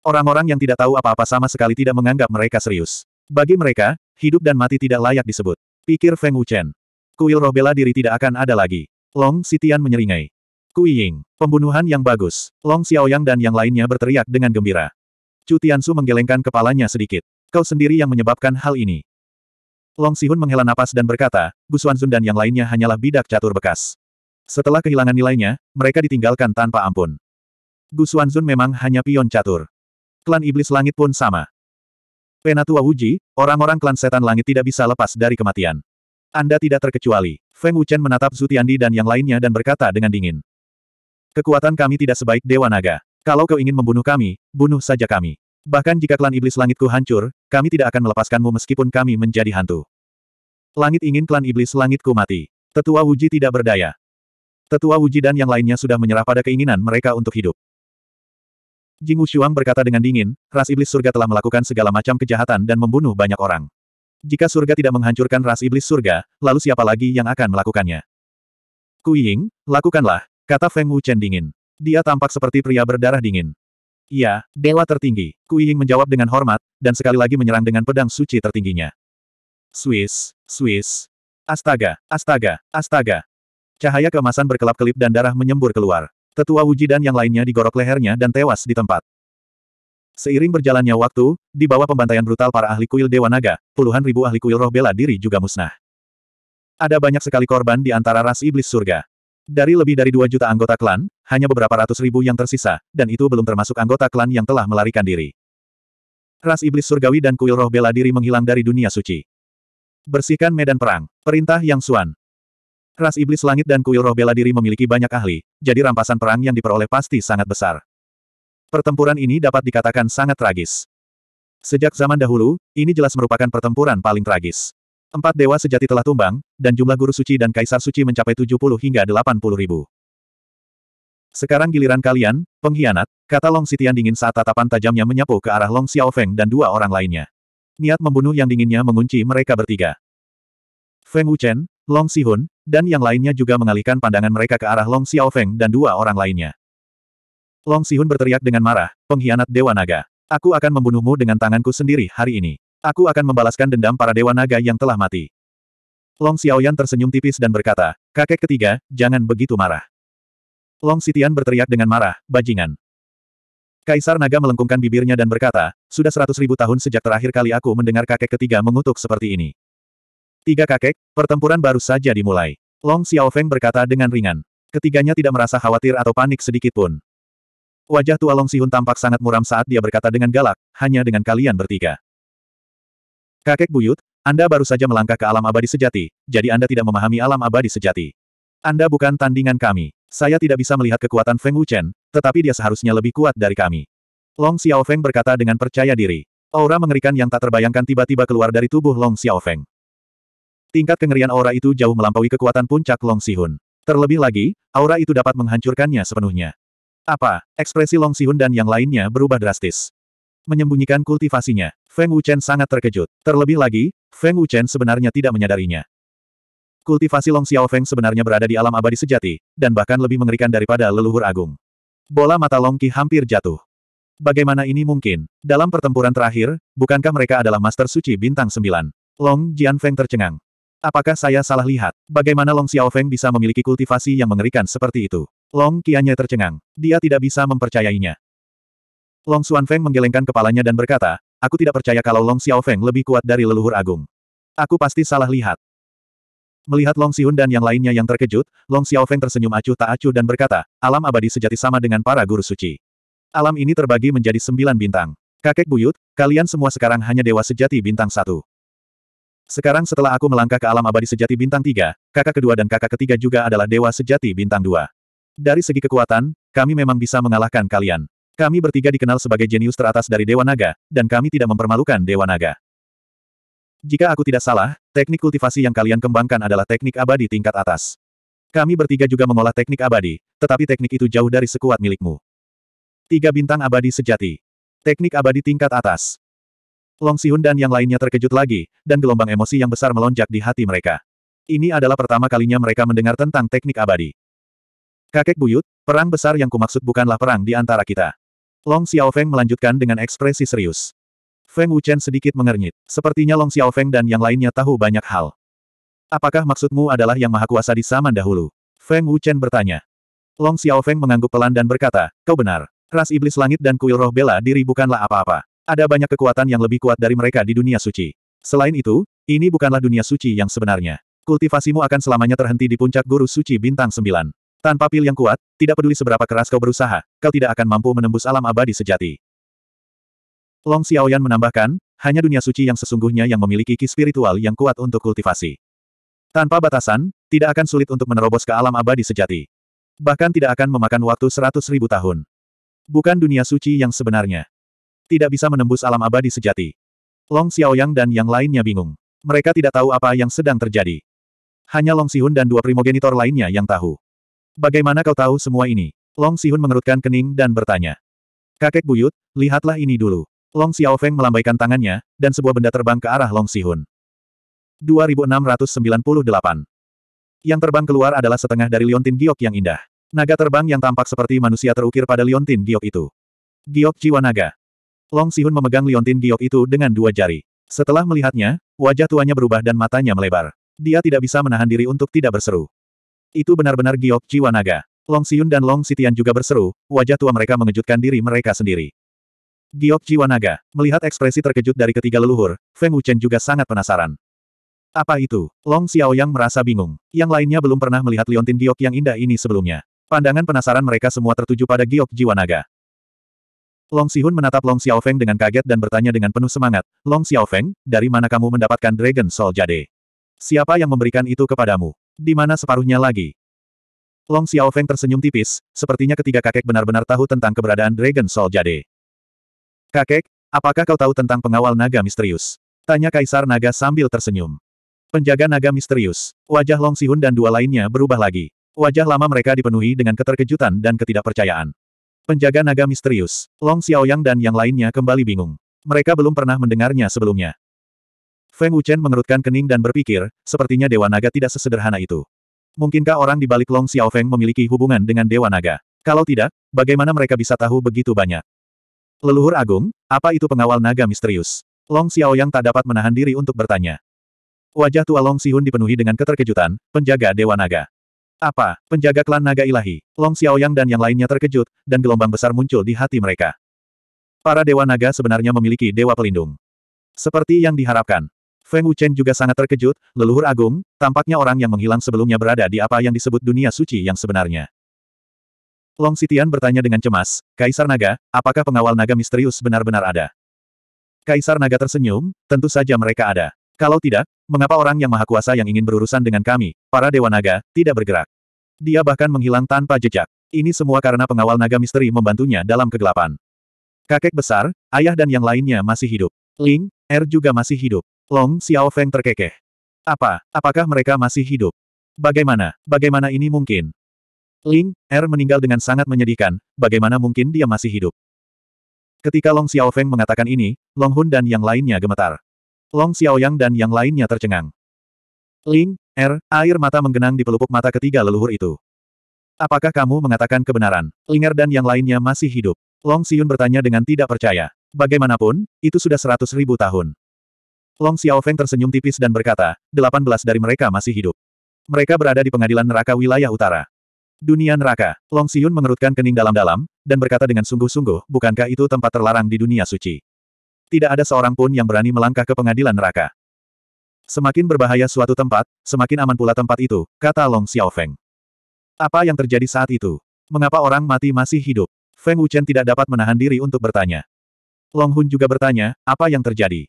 Orang-orang yang tidak tahu apa-apa sama sekali tidak menganggap mereka serius. Bagi mereka, hidup dan mati tidak layak disebut. Pikir Feng Wuchen. Kuil Robela diri tidak akan ada lagi. Long Sitian menyeringai. Kui Ying, pembunuhan yang bagus. Long Xiaoyang dan yang lainnya berteriak dengan gembira. Chu Tiansu menggelengkan kepalanya sedikit. Kau sendiri yang menyebabkan hal ini. Long Sihun menghela napas dan berkata, Gu Xuanzun dan yang lainnya hanyalah bidak catur bekas. Setelah kehilangan nilainya, mereka ditinggalkan tanpa ampun. Gu Xuanzun memang hanya pion catur. Klan Iblis Langit pun sama. Penatua Wuji, orang-orang klan setan langit tidak bisa lepas dari kematian. Anda tidak terkecuali. Feng Wuchen menatap Zutiandi dan yang lainnya dan berkata dengan dingin. Kekuatan kami tidak sebaik Dewa Naga. Kalau kau ingin membunuh kami, bunuh saja kami. Bahkan jika klan iblis langitku hancur, kami tidak akan melepaskanmu meskipun kami menjadi hantu. Langit ingin klan iblis langitku mati. Tetua Wuji tidak berdaya. Tetua Wuji dan yang lainnya sudah menyerah pada keinginan mereka untuk hidup. Jing Wushuang berkata dengan dingin, ras iblis surga telah melakukan segala macam kejahatan dan membunuh banyak orang. Jika surga tidak menghancurkan ras iblis surga, lalu siapa lagi yang akan melakukannya? Kuying, lakukanlah, kata Feng Wu Chen dingin. Dia tampak seperti pria berdarah dingin. Ya, dewa tertinggi. Kuying menjawab dengan hormat, dan sekali lagi menyerang dengan pedang suci tertingginya. Swiss, Swiss. Astaga, astaga, astaga. Cahaya keemasan berkelap-kelip dan darah menyembur keluar. Tetua Wuji dan yang lainnya digorok lehernya dan tewas di tempat. Seiring berjalannya waktu, di bawah pembantaian brutal para ahli kuil Dewa Naga, puluhan ribu ahli kuil roh bela diri juga musnah. Ada banyak sekali korban di antara ras iblis surga. Dari lebih dari dua juta anggota klan, hanya beberapa ratus ribu yang tersisa, dan itu belum termasuk anggota klan yang telah melarikan diri. Ras iblis surgawi dan kuil roh bela diri menghilang dari dunia suci. Bersihkan medan perang, perintah Yang Suan. Ras iblis langit dan kuil roh bela diri memiliki banyak ahli, jadi rampasan perang yang diperoleh pasti sangat besar. Pertempuran ini dapat dikatakan sangat tragis. Sejak zaman dahulu, ini jelas merupakan pertempuran paling tragis. Empat dewa sejati telah tumbang, dan jumlah guru suci dan kaisar suci mencapai 70 hingga 80 ribu. Sekarang giliran kalian, pengkhianat, kata Long Sitian dingin saat tatapan tajamnya menyapu ke arah Long Xiaofeng dan dua orang lainnya. Niat membunuh yang dinginnya mengunci mereka bertiga. Feng Wuchen, Long Sihun, dan yang lainnya juga mengalihkan pandangan mereka ke arah Long Xiaofeng dan dua orang lainnya. Long Sihun berteriak dengan marah, pengkhianat Dewa Naga. Aku akan membunuhmu dengan tanganku sendiri hari ini. Aku akan membalaskan dendam para Dewa Naga yang telah mati. Long Xiaoyan tersenyum tipis dan berkata, kakek ketiga, jangan begitu marah. Long Sitian berteriak dengan marah, bajingan. Kaisar Naga melengkungkan bibirnya dan berkata, sudah seratus ribu tahun sejak terakhir kali aku mendengar kakek ketiga mengutuk seperti ini. Tiga kakek, pertempuran baru saja dimulai. Long Xiaofeng berkata dengan ringan. Ketiganya tidak merasa khawatir atau panik sedikit pun. Wajah tua Long Sihun tampak sangat muram saat dia berkata dengan galak, hanya dengan kalian bertiga. Kakek buyut, Anda baru saja melangkah ke alam abadi sejati, jadi Anda tidak memahami alam abadi sejati. Anda bukan tandingan kami. Saya tidak bisa melihat kekuatan Feng Wuchen, tetapi dia seharusnya lebih kuat dari kami. Long Xiaofeng berkata dengan percaya diri. Aura mengerikan yang tak terbayangkan tiba-tiba keluar dari tubuh Long Xiaofeng. Tingkat kengerian aura itu jauh melampaui kekuatan puncak Long Sihun. Terlebih lagi, aura itu dapat menghancurkannya sepenuhnya. Apa? Ekspresi Long Sihun dan yang lainnya berubah drastis. Menyembunyikan kultivasinya, Feng Wuchen sangat terkejut. Terlebih lagi, Feng Wuchen sebenarnya tidak menyadarinya. Kultivasi Long Xiaofeng sebenarnya berada di alam abadi sejati, dan bahkan lebih mengerikan daripada leluhur agung. Bola mata Long Qi hampir jatuh. Bagaimana ini mungkin? Dalam pertempuran terakhir, bukankah mereka adalah Master Suci Bintang Sembilan? Long Jianfeng tercengang. Apakah saya salah lihat? Bagaimana Long Xiaofeng bisa memiliki kultivasi yang mengerikan seperti itu? Long Qiannya tercengang. Dia tidak bisa mempercayainya. Long Xuan Feng menggelengkan kepalanya dan berkata, aku tidak percaya kalau Long Xiao Feng lebih kuat dari leluhur agung. Aku pasti salah lihat. Melihat Long Xiun dan yang lainnya yang terkejut, Long Xiao Feng tersenyum acuh tak acuh dan berkata, alam abadi sejati sama dengan para guru suci. Alam ini terbagi menjadi sembilan bintang. Kakek buyut, kalian semua sekarang hanya dewa sejati bintang satu. Sekarang setelah aku melangkah ke alam abadi sejati bintang tiga, kakak kedua dan kakak ketiga juga adalah dewa sejati bintang dua. Dari segi kekuatan, kami memang bisa mengalahkan kalian. Kami bertiga dikenal sebagai jenius teratas dari Dewa Naga, dan kami tidak mempermalukan Dewa Naga. Jika aku tidak salah, teknik kultivasi yang kalian kembangkan adalah teknik abadi tingkat atas. Kami bertiga juga mengolah teknik abadi, tetapi teknik itu jauh dari sekuat milikmu. Tiga bintang abadi sejati. Teknik abadi tingkat atas. Long Sihun dan yang lainnya terkejut lagi, dan gelombang emosi yang besar melonjak di hati mereka. Ini adalah pertama kalinya mereka mendengar tentang teknik abadi. Kakek buyut, perang besar yang kumaksud bukanlah perang di antara kita. Long Xiao Feng melanjutkan dengan ekspresi serius. Feng Wuchen sedikit mengernyit. Sepertinya Long Xiao Feng dan yang lainnya tahu banyak hal. Apakah maksudmu adalah yang maha kuasa di zaman dahulu? Feng Wuchen bertanya. Long Xiao Feng mengangguk pelan dan berkata, kau benar. Ras iblis langit dan kuil roh bela diri bukanlah apa-apa. Ada banyak kekuatan yang lebih kuat dari mereka di dunia suci. Selain itu, ini bukanlah dunia suci yang sebenarnya. Kultivasimu akan selamanya terhenti di puncak guru suci bintang 9. Tanpa pil yang kuat, tidak peduli seberapa keras kau berusaha, kau tidak akan mampu menembus alam abadi sejati. Long Xiaoyan menambahkan, hanya dunia suci yang sesungguhnya yang memiliki ki spiritual yang kuat untuk kultivasi. Tanpa batasan, tidak akan sulit untuk menerobos ke alam abadi sejati. Bahkan tidak akan memakan waktu seratus ribu tahun. Bukan dunia suci yang sebenarnya. Tidak bisa menembus alam abadi sejati. Long Xiaoyang dan yang lainnya bingung. Mereka tidak tahu apa yang sedang terjadi. Hanya Long Sihun dan dua primogenitor lainnya yang tahu. Bagaimana kau tahu semua ini? Long Sihun mengerutkan kening dan bertanya. Kakek buyut, lihatlah ini dulu. Long Xiaofeng melambaikan tangannya, dan sebuah benda terbang ke arah Long Sihun. 2698 Yang terbang keluar adalah setengah dari liontin giok yang indah. Naga terbang yang tampak seperti manusia terukir pada liontin giok itu. Giok jiwa naga. Long Sihun memegang liontin giok itu dengan dua jari. Setelah melihatnya, wajah tuanya berubah dan matanya melebar. Dia tidak bisa menahan diri untuk tidak berseru. Itu benar-benar giok jiwa naga. Long Siyun dan Long Sitian juga berseru, wajah tua mereka mengejutkan diri mereka sendiri. Giok jiwa naga, melihat ekspresi terkejut dari ketiga leluhur, Feng Wuchen juga sangat penasaran. Apa itu? Long Xiaoyang merasa bingung. Yang lainnya belum pernah melihat liontin giok yang indah ini sebelumnya. Pandangan penasaran mereka semua tertuju pada giok jiwa naga. Long Sihun menatap Long Xiaofeng dengan kaget dan bertanya dengan penuh semangat, Long Xiaofeng, dari mana kamu mendapatkan Dragon Soul Jade? Siapa yang memberikan itu kepadamu? Di mana separuhnya lagi? Long Xiao Feng tersenyum tipis, sepertinya ketiga kakek benar-benar tahu tentang keberadaan Dragon Soul Jade. Kakek, apakah kau tahu tentang pengawal naga misterius? Tanya Kaisar Naga sambil tersenyum. Penjaga naga misterius, wajah Long Sihun dan dua lainnya berubah lagi. Wajah lama mereka dipenuhi dengan keterkejutan dan ketidakpercayaan. Penjaga naga misterius, Long Xiaoyang dan yang lainnya kembali bingung. Mereka belum pernah mendengarnya sebelumnya. Feng Wuchen mengerutkan kening dan berpikir, sepertinya Dewa Naga tidak sesederhana itu. Mungkinkah orang di balik Long Xiao Feng memiliki hubungan dengan Dewa Naga? Kalau tidak, bagaimana mereka bisa tahu begitu banyak? Leluhur Agung, apa itu pengawal naga misterius? Long Xiao yang tak dapat menahan diri untuk bertanya. Wajah tua Long Sihun dipenuhi dengan keterkejutan, penjaga Dewa Naga. Apa, penjaga klan naga ilahi? Long Xiaoyang dan yang lainnya terkejut, dan gelombang besar muncul di hati mereka. Para Dewa Naga sebenarnya memiliki Dewa Pelindung. Seperti yang diharapkan, Feng Wuchen juga sangat terkejut, leluhur agung, tampaknya orang yang menghilang sebelumnya berada di apa yang disebut dunia suci yang sebenarnya. Long Sitian bertanya dengan cemas, Kaisar Naga, apakah pengawal naga misterius benar-benar ada? Kaisar Naga tersenyum, tentu saja mereka ada. Kalau tidak, mengapa orang yang maha kuasa yang ingin berurusan dengan kami, para Dewa Naga, tidak bergerak? Dia bahkan menghilang tanpa jejak. Ini semua karena pengawal naga misteri membantunya dalam kegelapan. Kakek besar, ayah dan yang lainnya masih hidup. Ling, Er juga masih hidup. Long Xiao Feng terkekeh. Apa, apakah mereka masih hidup? Bagaimana, bagaimana ini mungkin? Ling, Er meninggal dengan sangat menyedihkan, bagaimana mungkin dia masih hidup? Ketika Long Xiao Feng mengatakan ini, Long Hun dan yang lainnya gemetar. Long Xiao Yang dan yang lainnya tercengang. Ling, Er, air mata menggenang di pelupuk mata ketiga leluhur itu. Apakah kamu mengatakan kebenaran? Linger dan yang lainnya masih hidup. Long Siun bertanya dengan tidak percaya. Bagaimanapun, itu sudah seratus ribu tahun. Long Xiaofeng tersenyum tipis dan berkata, 18 dari mereka masih hidup. Mereka berada di pengadilan neraka wilayah utara. Dunia neraka, Long Xiun mengerutkan kening dalam-dalam, dan berkata dengan sungguh-sungguh, bukankah itu tempat terlarang di dunia suci? Tidak ada seorang pun yang berani melangkah ke pengadilan neraka. Semakin berbahaya suatu tempat, semakin aman pula tempat itu, kata Long Xiaofeng. Apa yang terjadi saat itu? Mengapa orang mati masih hidup? Feng Wuchen tidak dapat menahan diri untuk bertanya. Long Hun juga bertanya, apa yang terjadi?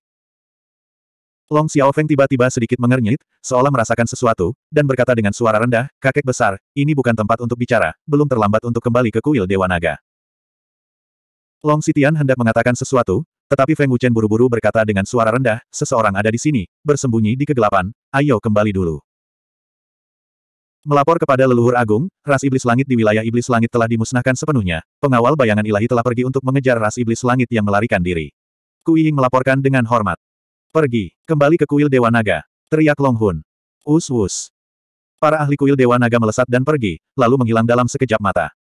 Long Xiaofeng tiba-tiba sedikit mengernyit, seolah merasakan sesuatu, dan berkata dengan suara rendah, kakek besar, ini bukan tempat untuk bicara, belum terlambat untuk kembali ke kuil Dewa Naga. Long Sitian hendak mengatakan sesuatu, tetapi Feng Wuchen buru-buru berkata dengan suara rendah, seseorang ada di sini, bersembunyi di kegelapan, ayo kembali dulu. Melapor kepada leluhur agung, ras iblis langit di wilayah iblis langit telah dimusnahkan sepenuhnya. Pengawal bayangan ilahi telah pergi untuk mengejar ras iblis langit yang melarikan diri. Ying melaporkan dengan hormat. Pergi, kembali ke kuil Dewa Naga. Teriak Long Hun. Us us. Para ahli kuil Dewa Naga melesat dan pergi, lalu menghilang dalam sekejap mata.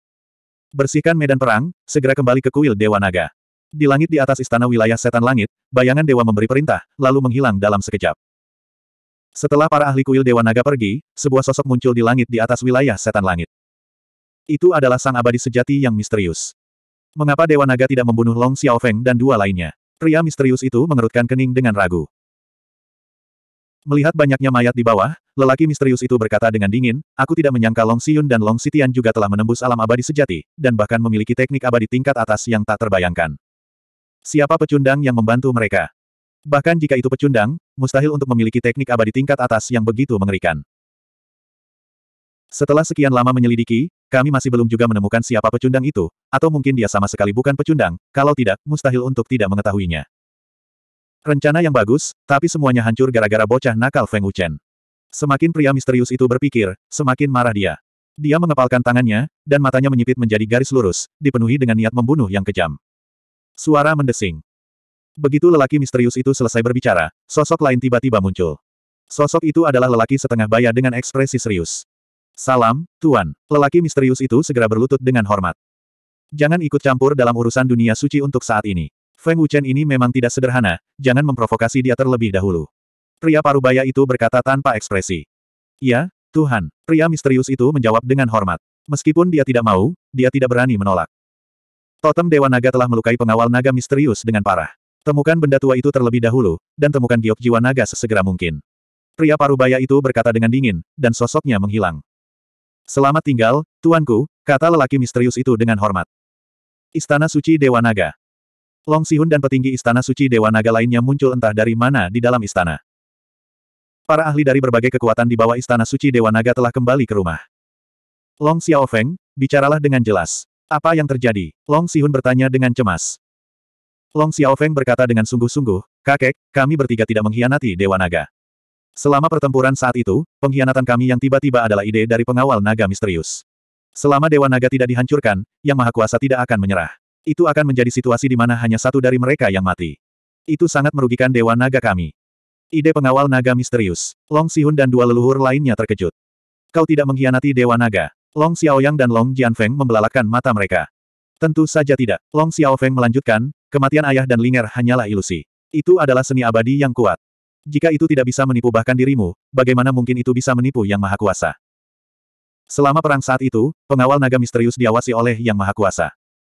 Bersihkan medan perang, segera kembali ke kuil Dewa Naga. Di langit di atas istana wilayah setan langit, bayangan dewa memberi perintah, lalu menghilang dalam sekejap. Setelah para ahli kuil Dewa Naga pergi, sebuah sosok muncul di langit di atas wilayah setan langit. Itu adalah sang abadi sejati yang misterius. Mengapa Dewa Naga tidak membunuh Long Xiaofeng dan dua lainnya? Pria misterius itu mengerutkan kening dengan ragu. Melihat banyaknya mayat di bawah, lelaki misterius itu berkata dengan dingin, aku tidak menyangka Long Siun dan Long Sitian juga telah menembus alam abadi sejati, dan bahkan memiliki teknik abadi tingkat atas yang tak terbayangkan. Siapa pecundang yang membantu mereka? Bahkan jika itu pecundang, mustahil untuk memiliki teknik abadi tingkat atas yang begitu mengerikan. Setelah sekian lama menyelidiki, kami masih belum juga menemukan siapa pecundang itu, atau mungkin dia sama sekali bukan pecundang, kalau tidak, mustahil untuk tidak mengetahuinya. Rencana yang bagus, tapi semuanya hancur gara-gara bocah nakal Feng Wuchen. Semakin pria misterius itu berpikir, semakin marah dia. Dia mengepalkan tangannya, dan matanya menyipit menjadi garis lurus, dipenuhi dengan niat membunuh yang kejam. Suara mendesing. Begitu lelaki misterius itu selesai berbicara, sosok lain tiba-tiba muncul. Sosok itu adalah lelaki setengah baya dengan ekspresi serius. Salam, Tuan. Lelaki misterius itu segera berlutut dengan hormat. Jangan ikut campur dalam urusan dunia suci untuk saat ini. Feng Wuchen ini memang tidak sederhana, jangan memprovokasi dia terlebih dahulu. Pria parubaya itu berkata tanpa ekspresi. Ya, Tuhan. Pria misterius itu menjawab dengan hormat. Meskipun dia tidak mau, dia tidak berani menolak. Totem Dewa Naga telah melukai pengawal naga misterius dengan parah. Temukan benda tua itu terlebih dahulu, dan temukan giok jiwa naga sesegera mungkin. Pria parubaya itu berkata dengan dingin, dan sosoknya menghilang. Selamat tinggal, tuanku, kata lelaki misterius itu dengan hormat. Istana Suci Dewa Naga. Long Sihun dan petinggi Istana Suci Dewa Naga lainnya muncul entah dari mana di dalam istana. Para ahli dari berbagai kekuatan di bawah Istana Suci Dewa Naga telah kembali ke rumah. Long Xiaofeng, bicaralah dengan jelas. Apa yang terjadi? Long Sihun bertanya dengan cemas. Long Xiaofeng berkata dengan sungguh-sungguh, Kakek, kami bertiga tidak mengkhianati Dewa Naga. Selama pertempuran saat itu, pengkhianatan kami yang tiba-tiba adalah ide dari pengawal naga misterius. Selama Dewa Naga tidak dihancurkan, Yang Maha Kuasa tidak akan menyerah. Itu akan menjadi situasi di mana hanya satu dari mereka yang mati. Itu sangat merugikan Dewa Naga kami. Ide pengawal naga misterius. Long Sihun dan dua leluhur lainnya terkejut. Kau tidak mengkhianati Dewa Naga. Long Xiaoyang dan Long Jianfeng membelalakan mata mereka. Tentu saja tidak. Long Xiaofeng melanjutkan, kematian ayah dan Linger hanyalah ilusi. Itu adalah seni abadi yang kuat. Jika itu tidak bisa menipu bahkan dirimu, bagaimana mungkin itu bisa menipu Yang Maha Kuasa? Selama perang saat itu, pengawal naga misterius diawasi oleh Yang Maha Kuasa.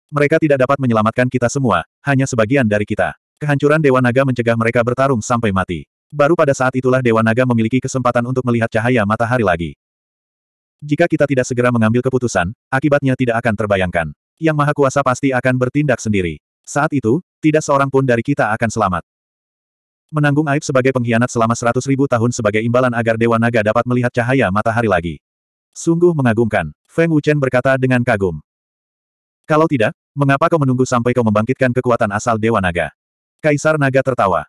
Mereka tidak dapat menyelamatkan kita semua, hanya sebagian dari kita. Kehancuran Dewa Naga mencegah mereka bertarung sampai mati. Baru pada saat itulah Dewa Naga memiliki kesempatan untuk melihat cahaya matahari lagi. Jika kita tidak segera mengambil keputusan, akibatnya tidak akan terbayangkan. Yang Maha Kuasa pasti akan bertindak sendiri. Saat itu, tidak seorang pun dari kita akan selamat. Menanggung aib sebagai pengkhianat selama seratus ribu tahun sebagai imbalan agar Dewa Naga dapat melihat cahaya matahari lagi. Sungguh mengagumkan, Feng Wuchen berkata dengan kagum. Kalau tidak, mengapa kau menunggu sampai kau membangkitkan kekuatan asal Dewa Naga? Kaisar Naga tertawa.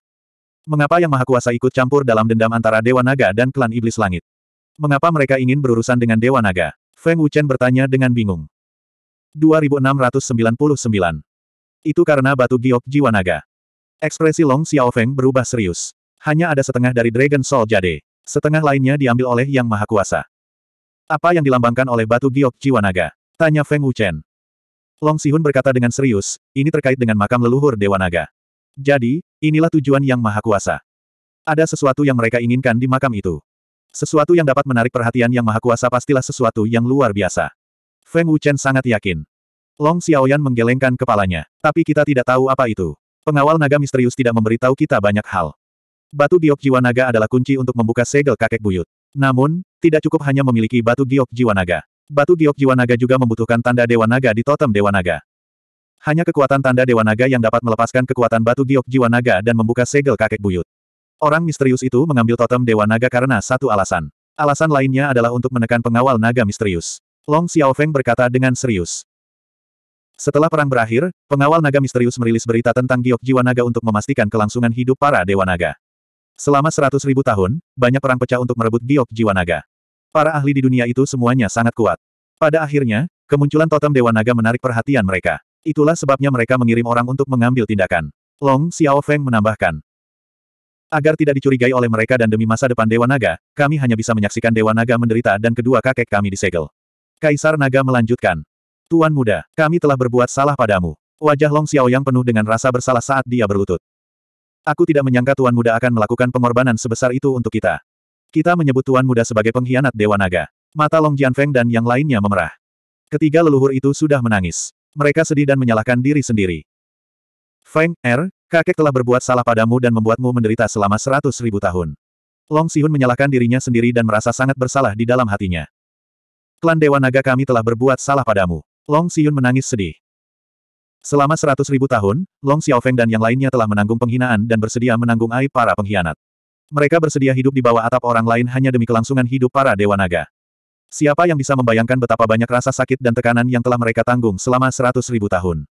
Mengapa Yang Maha Kuasa ikut campur dalam dendam antara Dewa Naga dan klan Iblis Langit? Mengapa mereka ingin berurusan dengan Dewa Naga? Feng Wuchen bertanya dengan bingung. 2699. Itu karena batu giok jiwa naga. Ekspresi Long Xiaofeng berubah serius. Hanya ada setengah dari Dragon Soul Jade. Setengah lainnya diambil oleh Yang Maha Kuasa. Apa yang dilambangkan oleh batu giok jiwa naga? Tanya Feng Wuchen. Long Sihun berkata dengan serius, ini terkait dengan makam leluhur Dewa Naga. Jadi, inilah tujuan Yang Maha Kuasa. Ada sesuatu yang mereka inginkan di makam itu. Sesuatu yang dapat menarik perhatian Yang Maha Kuasa pastilah sesuatu yang luar biasa. Feng Wuchen sangat yakin. Long Xiaoyan menggelengkan kepalanya. Tapi kita tidak tahu apa itu. Pengawal naga misterius tidak memberitahu kita banyak hal. Batu giok jiwa naga adalah kunci untuk membuka segel kakek buyut. Namun, tidak cukup hanya memiliki batu giok jiwa naga. Batu giok jiwa naga juga membutuhkan tanda dewa naga di totem dewa naga. Hanya kekuatan tanda dewa naga yang dapat melepaskan kekuatan batu giok jiwa naga dan membuka segel kakek buyut. Orang misterius itu mengambil totem dewa naga karena satu alasan. Alasan lainnya adalah untuk menekan pengawal naga misterius. Long Xiaofeng berkata dengan serius. Setelah perang berakhir, pengawal naga misterius merilis berita tentang giok jiwa naga untuk memastikan kelangsungan hidup para dewa naga. Selama seratus ribu tahun, banyak perang pecah untuk merebut giok jiwa naga. Para ahli di dunia itu semuanya sangat kuat. Pada akhirnya, kemunculan totem dewa naga menarik perhatian mereka. Itulah sebabnya mereka mengirim orang untuk mengambil tindakan. Long Xiao Feng menambahkan. Agar tidak dicurigai oleh mereka dan demi masa depan Dewa Naga, kami hanya bisa menyaksikan Dewa Naga menderita dan kedua kakek kami disegel. Kaisar Naga melanjutkan. Tuan muda, kami telah berbuat salah padamu. Wajah Long Xiao yang penuh dengan rasa bersalah saat dia berlutut. Aku tidak menyangka Tuan Muda akan melakukan pengorbanan sebesar itu untuk kita. Kita menyebut Tuan Muda sebagai pengkhianat Dewa Naga. Mata Long Jianfeng dan yang lainnya memerah. Ketiga leluhur itu sudah menangis. Mereka sedih dan menyalahkan diri sendiri. Feng, Er, kakek telah berbuat salah padamu dan membuatmu menderita selama seratus ribu tahun. Long Sihun menyalahkan dirinya sendiri dan merasa sangat bersalah di dalam hatinya. Klan Dewa Naga kami telah berbuat salah padamu. Long Xiyun menangis sedih. Selama seratus ribu tahun, Long Xiaofeng dan yang lainnya telah menanggung penghinaan dan bersedia menanggung aib para pengkhianat. Mereka bersedia hidup di bawah atap orang lain hanya demi kelangsungan hidup para dewa naga. Siapa yang bisa membayangkan betapa banyak rasa sakit dan tekanan yang telah mereka tanggung selama seratus ribu tahun?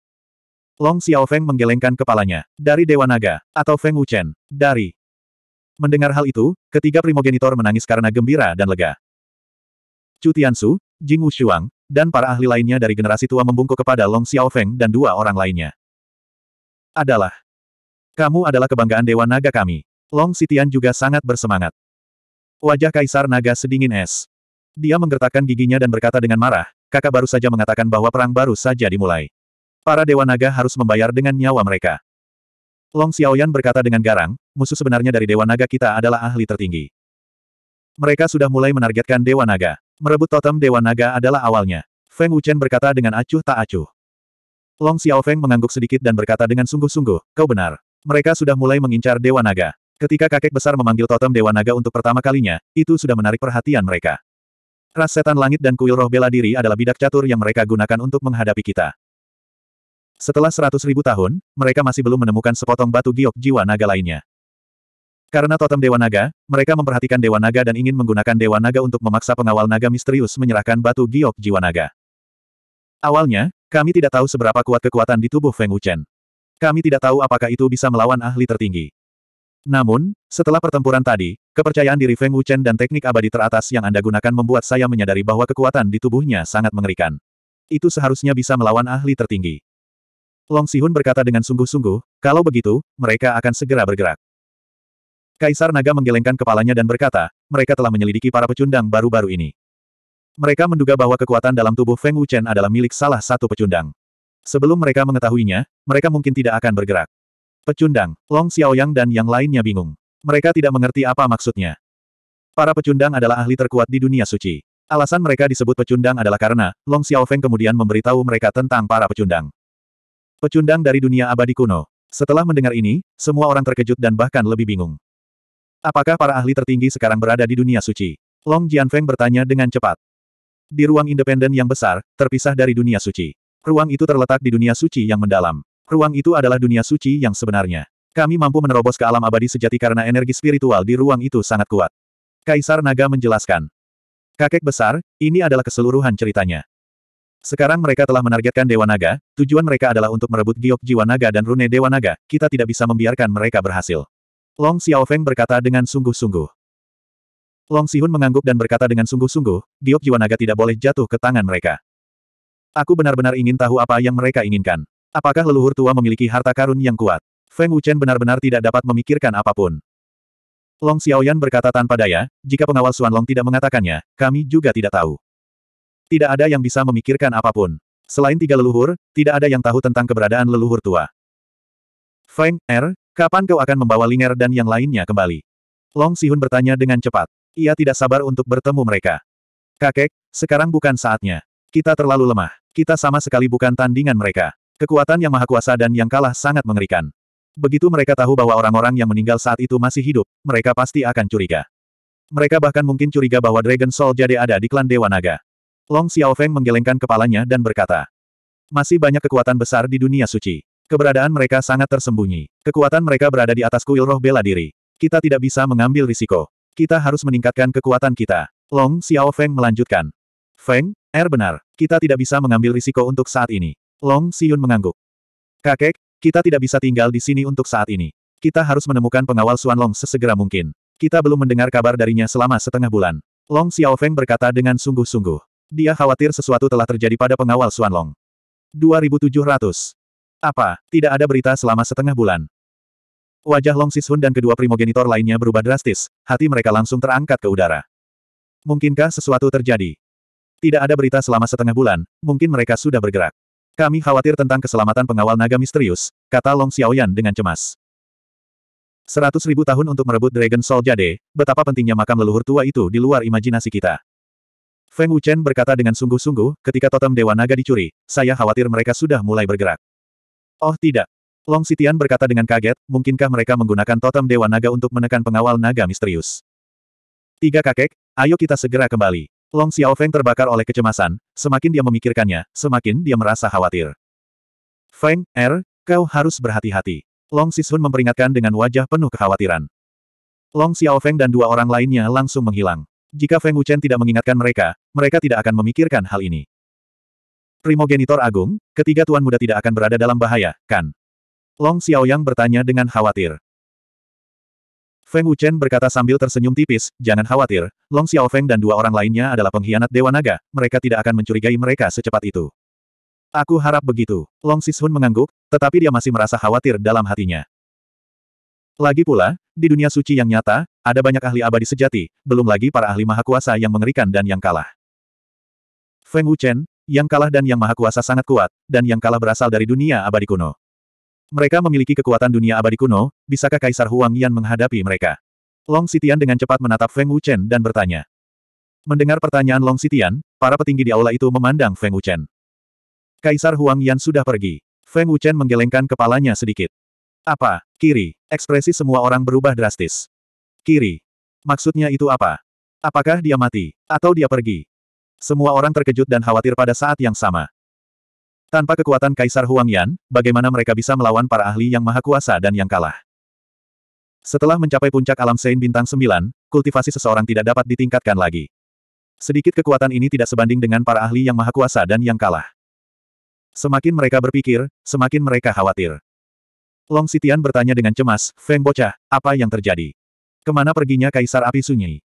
Long Xiaofeng menggelengkan kepalanya. Dari Dewa Naga, atau Feng Wuchen, dari. Mendengar hal itu, ketiga primogenitor menangis karena gembira dan lega. Chu Tiansu, Jing Wushuang, dan para ahli lainnya dari generasi tua membungkuk kepada Long Xiaofeng dan dua orang lainnya. Adalah. Kamu adalah kebanggaan Dewa Naga kami. Long Sitian juga sangat bersemangat. Wajah Kaisar Naga sedingin es. Dia menggertakkan giginya dan berkata dengan marah, kakak baru saja mengatakan bahwa perang baru saja dimulai. Para Dewa Naga harus membayar dengan nyawa mereka. Long Xiaoyan berkata dengan garang, musuh sebenarnya dari Dewa Naga kita adalah ahli tertinggi. Mereka sudah mulai menargetkan Dewa Naga. Merebut totem Dewa Naga adalah awalnya. Feng Wuchen berkata dengan acuh tak acuh. Long Xiao Feng mengangguk sedikit dan berkata dengan sungguh-sungguh, kau benar. Mereka sudah mulai mengincar Dewa Naga. Ketika kakek besar memanggil totem Dewa Naga untuk pertama kalinya, itu sudah menarik perhatian mereka. Ras setan langit dan kuil roh bela diri adalah bidak catur yang mereka gunakan untuk menghadapi kita. Setelah seratus ribu tahun, mereka masih belum menemukan sepotong batu giok jiwa naga lainnya. Karena totem Dewa Naga, mereka memperhatikan Dewa Naga dan ingin menggunakan Dewa Naga untuk memaksa pengawal naga misterius menyerahkan batu giok jiwa naga. Awalnya, kami tidak tahu seberapa kuat kekuatan di tubuh Feng Wuchen. Kami tidak tahu apakah itu bisa melawan ahli tertinggi. Namun, setelah pertempuran tadi, kepercayaan diri Feng Wuchen dan teknik abadi teratas yang Anda gunakan membuat saya menyadari bahwa kekuatan di tubuhnya sangat mengerikan. Itu seharusnya bisa melawan ahli tertinggi. Long Sihun berkata dengan sungguh-sungguh, kalau begitu, mereka akan segera bergerak. Kaisar Naga menggelengkan kepalanya dan berkata, mereka telah menyelidiki para pecundang baru-baru ini. Mereka menduga bahwa kekuatan dalam tubuh Feng Wuchen adalah milik salah satu pecundang. Sebelum mereka mengetahuinya, mereka mungkin tidak akan bergerak. Pecundang, Long Xiaoyang dan yang lainnya bingung. Mereka tidak mengerti apa maksudnya. Para pecundang adalah ahli terkuat di dunia suci. Alasan mereka disebut pecundang adalah karena Long Xiao Feng kemudian memberitahu mereka tentang para pecundang. Pecundang dari dunia abadi kuno. Setelah mendengar ini, semua orang terkejut dan bahkan lebih bingung. Apakah para ahli tertinggi sekarang berada di dunia suci? Long Jianfeng bertanya dengan cepat. Di ruang independen yang besar, terpisah dari dunia suci. Ruang itu terletak di dunia suci yang mendalam. Ruang itu adalah dunia suci yang sebenarnya. Kami mampu menerobos ke alam abadi sejati karena energi spiritual di ruang itu sangat kuat. Kaisar Naga menjelaskan. Kakek besar, ini adalah keseluruhan ceritanya. Sekarang mereka telah menargetkan Dewa Naga, tujuan mereka adalah untuk merebut giok jiwa naga dan rune Dewa Naga, kita tidak bisa membiarkan mereka berhasil. Long Xiaofeng berkata dengan sungguh-sungguh. Long Sihun mengangguk dan berkata dengan sungguh-sungguh, Diok Juwanaga tidak boleh jatuh ke tangan mereka. Aku benar-benar ingin tahu apa yang mereka inginkan. Apakah leluhur tua memiliki harta karun yang kuat? Feng Wuchen benar-benar tidak dapat memikirkan apapun. Long Xiaoyan berkata tanpa daya, jika pengawal Suan Long tidak mengatakannya, kami juga tidak tahu. Tidak ada yang bisa memikirkan apapun. Selain tiga leluhur, tidak ada yang tahu tentang keberadaan leluhur tua. Feng, Er, Kapan kau akan membawa Linger dan yang lainnya kembali? Long Sihun bertanya dengan cepat. Ia tidak sabar untuk bertemu mereka. Kakek, sekarang bukan saatnya. Kita terlalu lemah. Kita sama sekali bukan tandingan mereka. Kekuatan yang maha kuasa dan yang kalah sangat mengerikan. Begitu mereka tahu bahwa orang-orang yang meninggal saat itu masih hidup, mereka pasti akan curiga. Mereka bahkan mungkin curiga bahwa Dragon Soul Jade ada di klan Dewa Naga. Long Xiaofeng menggelengkan kepalanya dan berkata, Masih banyak kekuatan besar di dunia suci. Keberadaan mereka sangat tersembunyi. Kekuatan mereka berada di atas kuil roh bela diri. Kita tidak bisa mengambil risiko. Kita harus meningkatkan kekuatan kita. Long Xiao Feng melanjutkan. Feng, Er benar. Kita tidak bisa mengambil risiko untuk saat ini. Long Xiun mengangguk. Kakek, kita tidak bisa tinggal di sini untuk saat ini. Kita harus menemukan pengawal Suan Long sesegera mungkin. Kita belum mendengar kabar darinya selama setengah bulan. Long Xiao Feng berkata dengan sungguh-sungguh. Dia khawatir sesuatu telah terjadi pada pengawal Suan Long. 2700. Apa, tidak ada berita selama setengah bulan. Wajah Long Sishun dan kedua primogenitor lainnya berubah drastis, hati mereka langsung terangkat ke udara. Mungkinkah sesuatu terjadi? Tidak ada berita selama setengah bulan, mungkin mereka sudah bergerak. Kami khawatir tentang keselamatan pengawal naga misterius, kata Long Xiaoyan dengan cemas. Seratus ribu tahun untuk merebut Dragon Soul Jade, betapa pentingnya makam leluhur tua itu di luar imajinasi kita. Feng Wuchen berkata dengan sungguh-sungguh, ketika totem Dewa Naga dicuri, saya khawatir mereka sudah mulai bergerak. Oh tidak. Long Sitian berkata dengan kaget, mungkinkah mereka menggunakan totem Dewa Naga untuk menekan pengawal naga misterius? Tiga kakek, ayo kita segera kembali. Long Xiaofeng terbakar oleh kecemasan, semakin dia memikirkannya, semakin dia merasa khawatir. Feng, Er, kau harus berhati-hati. Long Sishun memperingatkan dengan wajah penuh kekhawatiran. Long Xiaofeng dan dua orang lainnya langsung menghilang. Jika Feng Wuchen tidak mengingatkan mereka, mereka tidak akan memikirkan hal ini. Primogenitor Agung, ketiga tuan muda tidak akan berada dalam bahaya, kan? Long Xiaoyang bertanya dengan khawatir. Feng Wuchen berkata sambil tersenyum tipis, jangan khawatir, Long Xiao Feng dan dua orang lainnya adalah pengkhianat Dewa Naga, mereka tidak akan mencurigai mereka secepat itu. Aku harap begitu. Long Sishun mengangguk, tetapi dia masih merasa khawatir dalam hatinya. Lagi pula, di dunia suci yang nyata, ada banyak ahli abadi sejati, belum lagi para ahli maha kuasa yang mengerikan dan yang kalah. Feng Wuchen, yang kalah dan yang maha kuasa sangat kuat, dan yang kalah berasal dari dunia abadi kuno. Mereka memiliki kekuatan dunia abadi kuno, bisakah Kaisar Huang Yan menghadapi mereka? Long Sitian dengan cepat menatap Feng Wuchen dan bertanya. Mendengar pertanyaan Long Sitian, para petinggi di aula itu memandang Feng Wuchen. Kaisar Huang Yan sudah pergi. Feng Wuchen menggelengkan kepalanya sedikit. Apa? Kiri. Ekspresi semua orang berubah drastis. Kiri. Maksudnya itu apa? Apakah dia mati? Atau dia pergi? Semua orang terkejut dan khawatir pada saat yang sama. Tanpa kekuatan Kaisar Huang Yan, bagaimana mereka bisa melawan para ahli yang maha kuasa dan yang kalah? Setelah mencapai puncak alam Sein bintang 9, kultivasi seseorang tidak dapat ditingkatkan lagi. Sedikit kekuatan ini tidak sebanding dengan para ahli yang maha kuasa dan yang kalah. Semakin mereka berpikir, semakin mereka khawatir. Long Sitian bertanya dengan cemas, Feng Bocah, apa yang terjadi? Kemana perginya Kaisar Api Sunyi?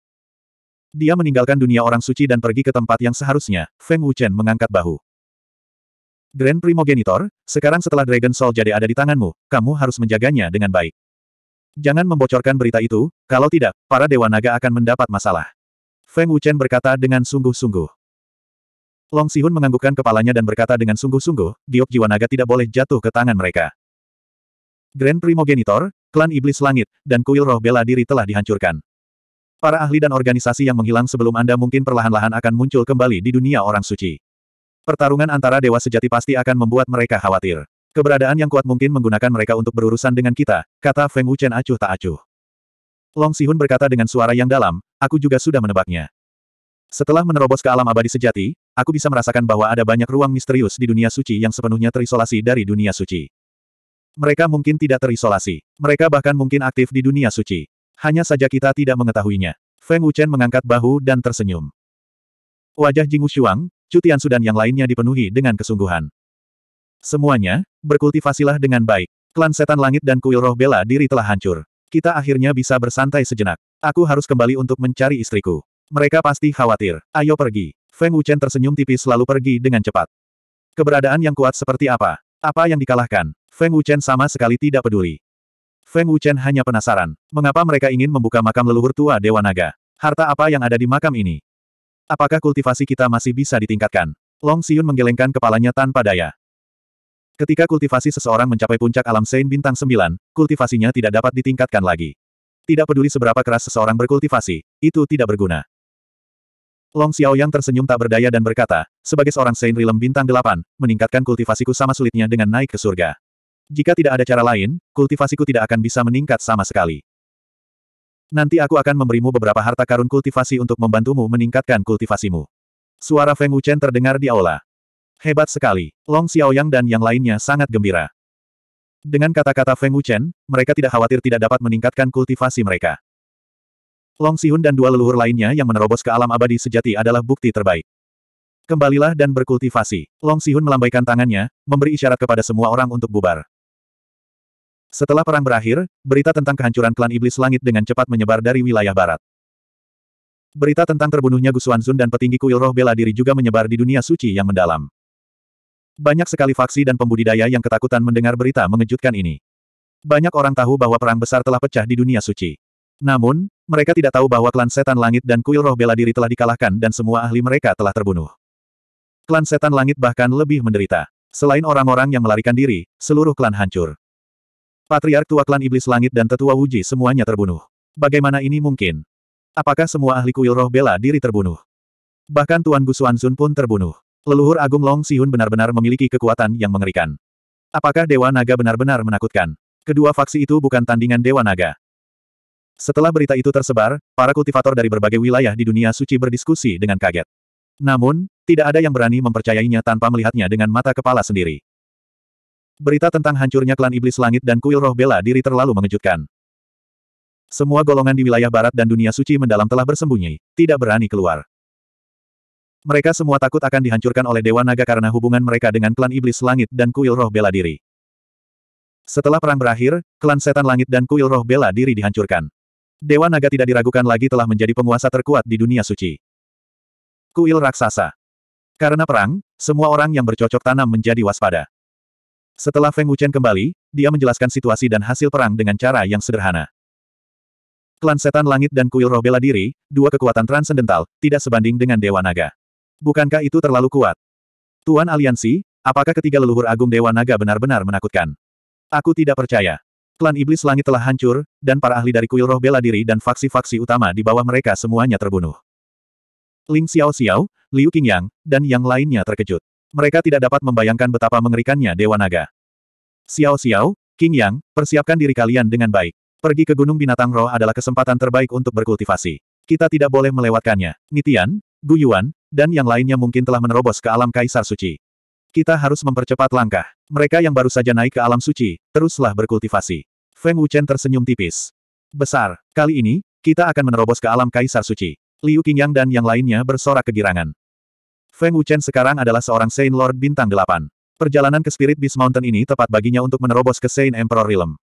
Dia meninggalkan dunia orang suci dan pergi ke tempat yang seharusnya, Feng Wuchen mengangkat bahu. Grand Primogenitor, sekarang setelah Dragon Soul jadi ada di tanganmu, kamu harus menjaganya dengan baik. Jangan membocorkan berita itu, kalau tidak, para Dewa Naga akan mendapat masalah. Feng Wuchen berkata dengan sungguh-sungguh. Long Sihun menganggukkan kepalanya dan berkata dengan sungguh-sungguh, giok jiwa naga tidak boleh jatuh ke tangan mereka. Grand Primogenitor, klan Iblis Langit, dan kuil roh bela diri telah dihancurkan. Para ahli dan organisasi yang menghilang sebelum Anda mungkin perlahan-lahan akan muncul kembali di dunia orang suci. Pertarungan antara dewa sejati pasti akan membuat mereka khawatir. Keberadaan yang kuat mungkin menggunakan mereka untuk berurusan dengan kita, kata Feng Wuchen acuh tak acuh. Long Sihun berkata dengan suara yang dalam, aku juga sudah menebaknya. Setelah menerobos ke alam abadi sejati, aku bisa merasakan bahwa ada banyak ruang misterius di dunia suci yang sepenuhnya terisolasi dari dunia suci. Mereka mungkin tidak terisolasi. Mereka bahkan mungkin aktif di dunia suci. Hanya saja kita tidak mengetahuinya. Feng Wuchen mengangkat bahu dan tersenyum. Wajah Wu Shuang, cutian Sudan yang lainnya dipenuhi dengan kesungguhan. Semuanya, berkultivasilah dengan baik. Klan Setan Langit dan Kuil Roh Bela diri telah hancur. Kita akhirnya bisa bersantai sejenak. Aku harus kembali untuk mencari istriku. Mereka pasti khawatir. Ayo pergi. Feng Wuchen tersenyum tipis lalu pergi dengan cepat. Keberadaan yang kuat seperti apa? Apa yang dikalahkan? Feng Wuchen sama sekali tidak peduli. Feng Wuchen hanya penasaran, mengapa mereka ingin membuka makam leluhur tua Dewa Naga. Harta apa yang ada di makam ini? Apakah kultivasi kita masih bisa ditingkatkan? Long Xiun menggelengkan kepalanya tanpa daya. Ketika kultivasi seseorang mencapai puncak alam Sein bintang 9, kultivasinya tidak dapat ditingkatkan lagi. Tidak peduli seberapa keras seseorang berkultivasi, itu tidak berguna. Long Xiao Yang tersenyum tak berdaya dan berkata, sebagai seorang Sein Rilem bintang 8, meningkatkan kultivasiku sama sulitnya dengan naik ke surga. Jika tidak ada cara lain, kultivasiku tidak akan bisa meningkat sama sekali. Nanti aku akan memberimu beberapa harta karun kultivasi untuk membantumu meningkatkan kultivasimu. Suara Feng Wuchen terdengar di aula. Hebat sekali. Long Xiaoyang dan yang lainnya sangat gembira. Dengan kata-kata Feng Wuchen, mereka tidak khawatir tidak dapat meningkatkan kultivasi mereka. Long Xihun dan dua leluhur lainnya yang menerobos ke alam abadi sejati adalah bukti terbaik. Kembalilah dan berkultivasi. Long Xihun melambaikan tangannya, memberi isyarat kepada semua orang untuk bubar. Setelah perang berakhir, berita tentang kehancuran klan iblis langit dengan cepat menyebar dari wilayah barat. Berita tentang terbunuhnya Gu Xuanzun dan petinggi kuil roh bela diri juga menyebar di dunia suci yang mendalam. Banyak sekali faksi dan pembudidaya yang ketakutan mendengar berita mengejutkan ini. Banyak orang tahu bahwa perang besar telah pecah di dunia suci. Namun, mereka tidak tahu bahwa klan setan langit dan kuil roh bela diri telah dikalahkan dan semua ahli mereka telah terbunuh. Klan setan langit bahkan lebih menderita. Selain orang-orang yang melarikan diri, seluruh klan hancur. Patriark tua klan iblis langit dan tetua Wuji semuanya terbunuh. Bagaimana ini mungkin? Apakah semua ahli kuil roh bela diri terbunuh? Bahkan Tuan Sun pun terbunuh. Leluhur Agung Long Sihun benar-benar memiliki kekuatan yang mengerikan. Apakah Dewa Naga benar-benar menakutkan? Kedua faksi itu bukan tandingan Dewa Naga. Setelah berita itu tersebar, para kultivator dari berbagai wilayah di dunia suci berdiskusi dengan kaget. Namun, tidak ada yang berani mempercayainya tanpa melihatnya dengan mata kepala sendiri. Berita tentang hancurnya klan iblis langit dan kuil roh bela diri terlalu mengejutkan. Semua golongan di wilayah barat dan dunia suci mendalam telah bersembunyi, tidak berani keluar. Mereka semua takut akan dihancurkan oleh Dewa Naga karena hubungan mereka dengan klan iblis langit dan kuil roh bela diri. Setelah perang berakhir, klan setan langit dan kuil roh bela diri dihancurkan. Dewa Naga tidak diragukan lagi telah menjadi penguasa terkuat di dunia suci. Kuil Raksasa Karena perang, semua orang yang bercocok tanam menjadi waspada. Setelah Feng Wuchen kembali, dia menjelaskan situasi dan hasil perang dengan cara yang sederhana. Klan Setan Langit dan Kuil Roh Bela Diri, dua kekuatan transendental, tidak sebanding dengan Dewa Naga. Bukankah itu terlalu kuat? Tuan Aliansi, apakah ketiga leluhur agung Dewa Naga benar-benar menakutkan? Aku tidak percaya. Klan Iblis Langit telah hancur, dan para ahli dari kuil roh bela diri dan faksi-faksi utama di bawah mereka semuanya terbunuh. Ling Xiao Xiao, Liu Qingyang, dan yang lainnya terkejut mereka tidak dapat membayangkan betapa mengerikannya Dewa Naga. Xiao Xiao, King Yang, persiapkan diri kalian dengan baik. Pergi ke Gunung Binatang Roh adalah kesempatan terbaik untuk berkultivasi. Kita tidak boleh melewatkannya. Nitian, Guyuan, dan yang lainnya mungkin telah menerobos ke alam Kaisar Suci. Kita harus mempercepat langkah. Mereka yang baru saja naik ke alam suci, teruslah berkultivasi. Feng Wuchen tersenyum tipis. Besar, kali ini, kita akan menerobos ke alam Kaisar Suci. Liu Qingyang dan yang lainnya bersorak kegirangan. Feng Wuchen sekarang adalah seorang Saint Lord bintang delapan. Perjalanan ke Spirit Beast Mountain ini tepat baginya untuk menerobos ke Saint Emperor Realm.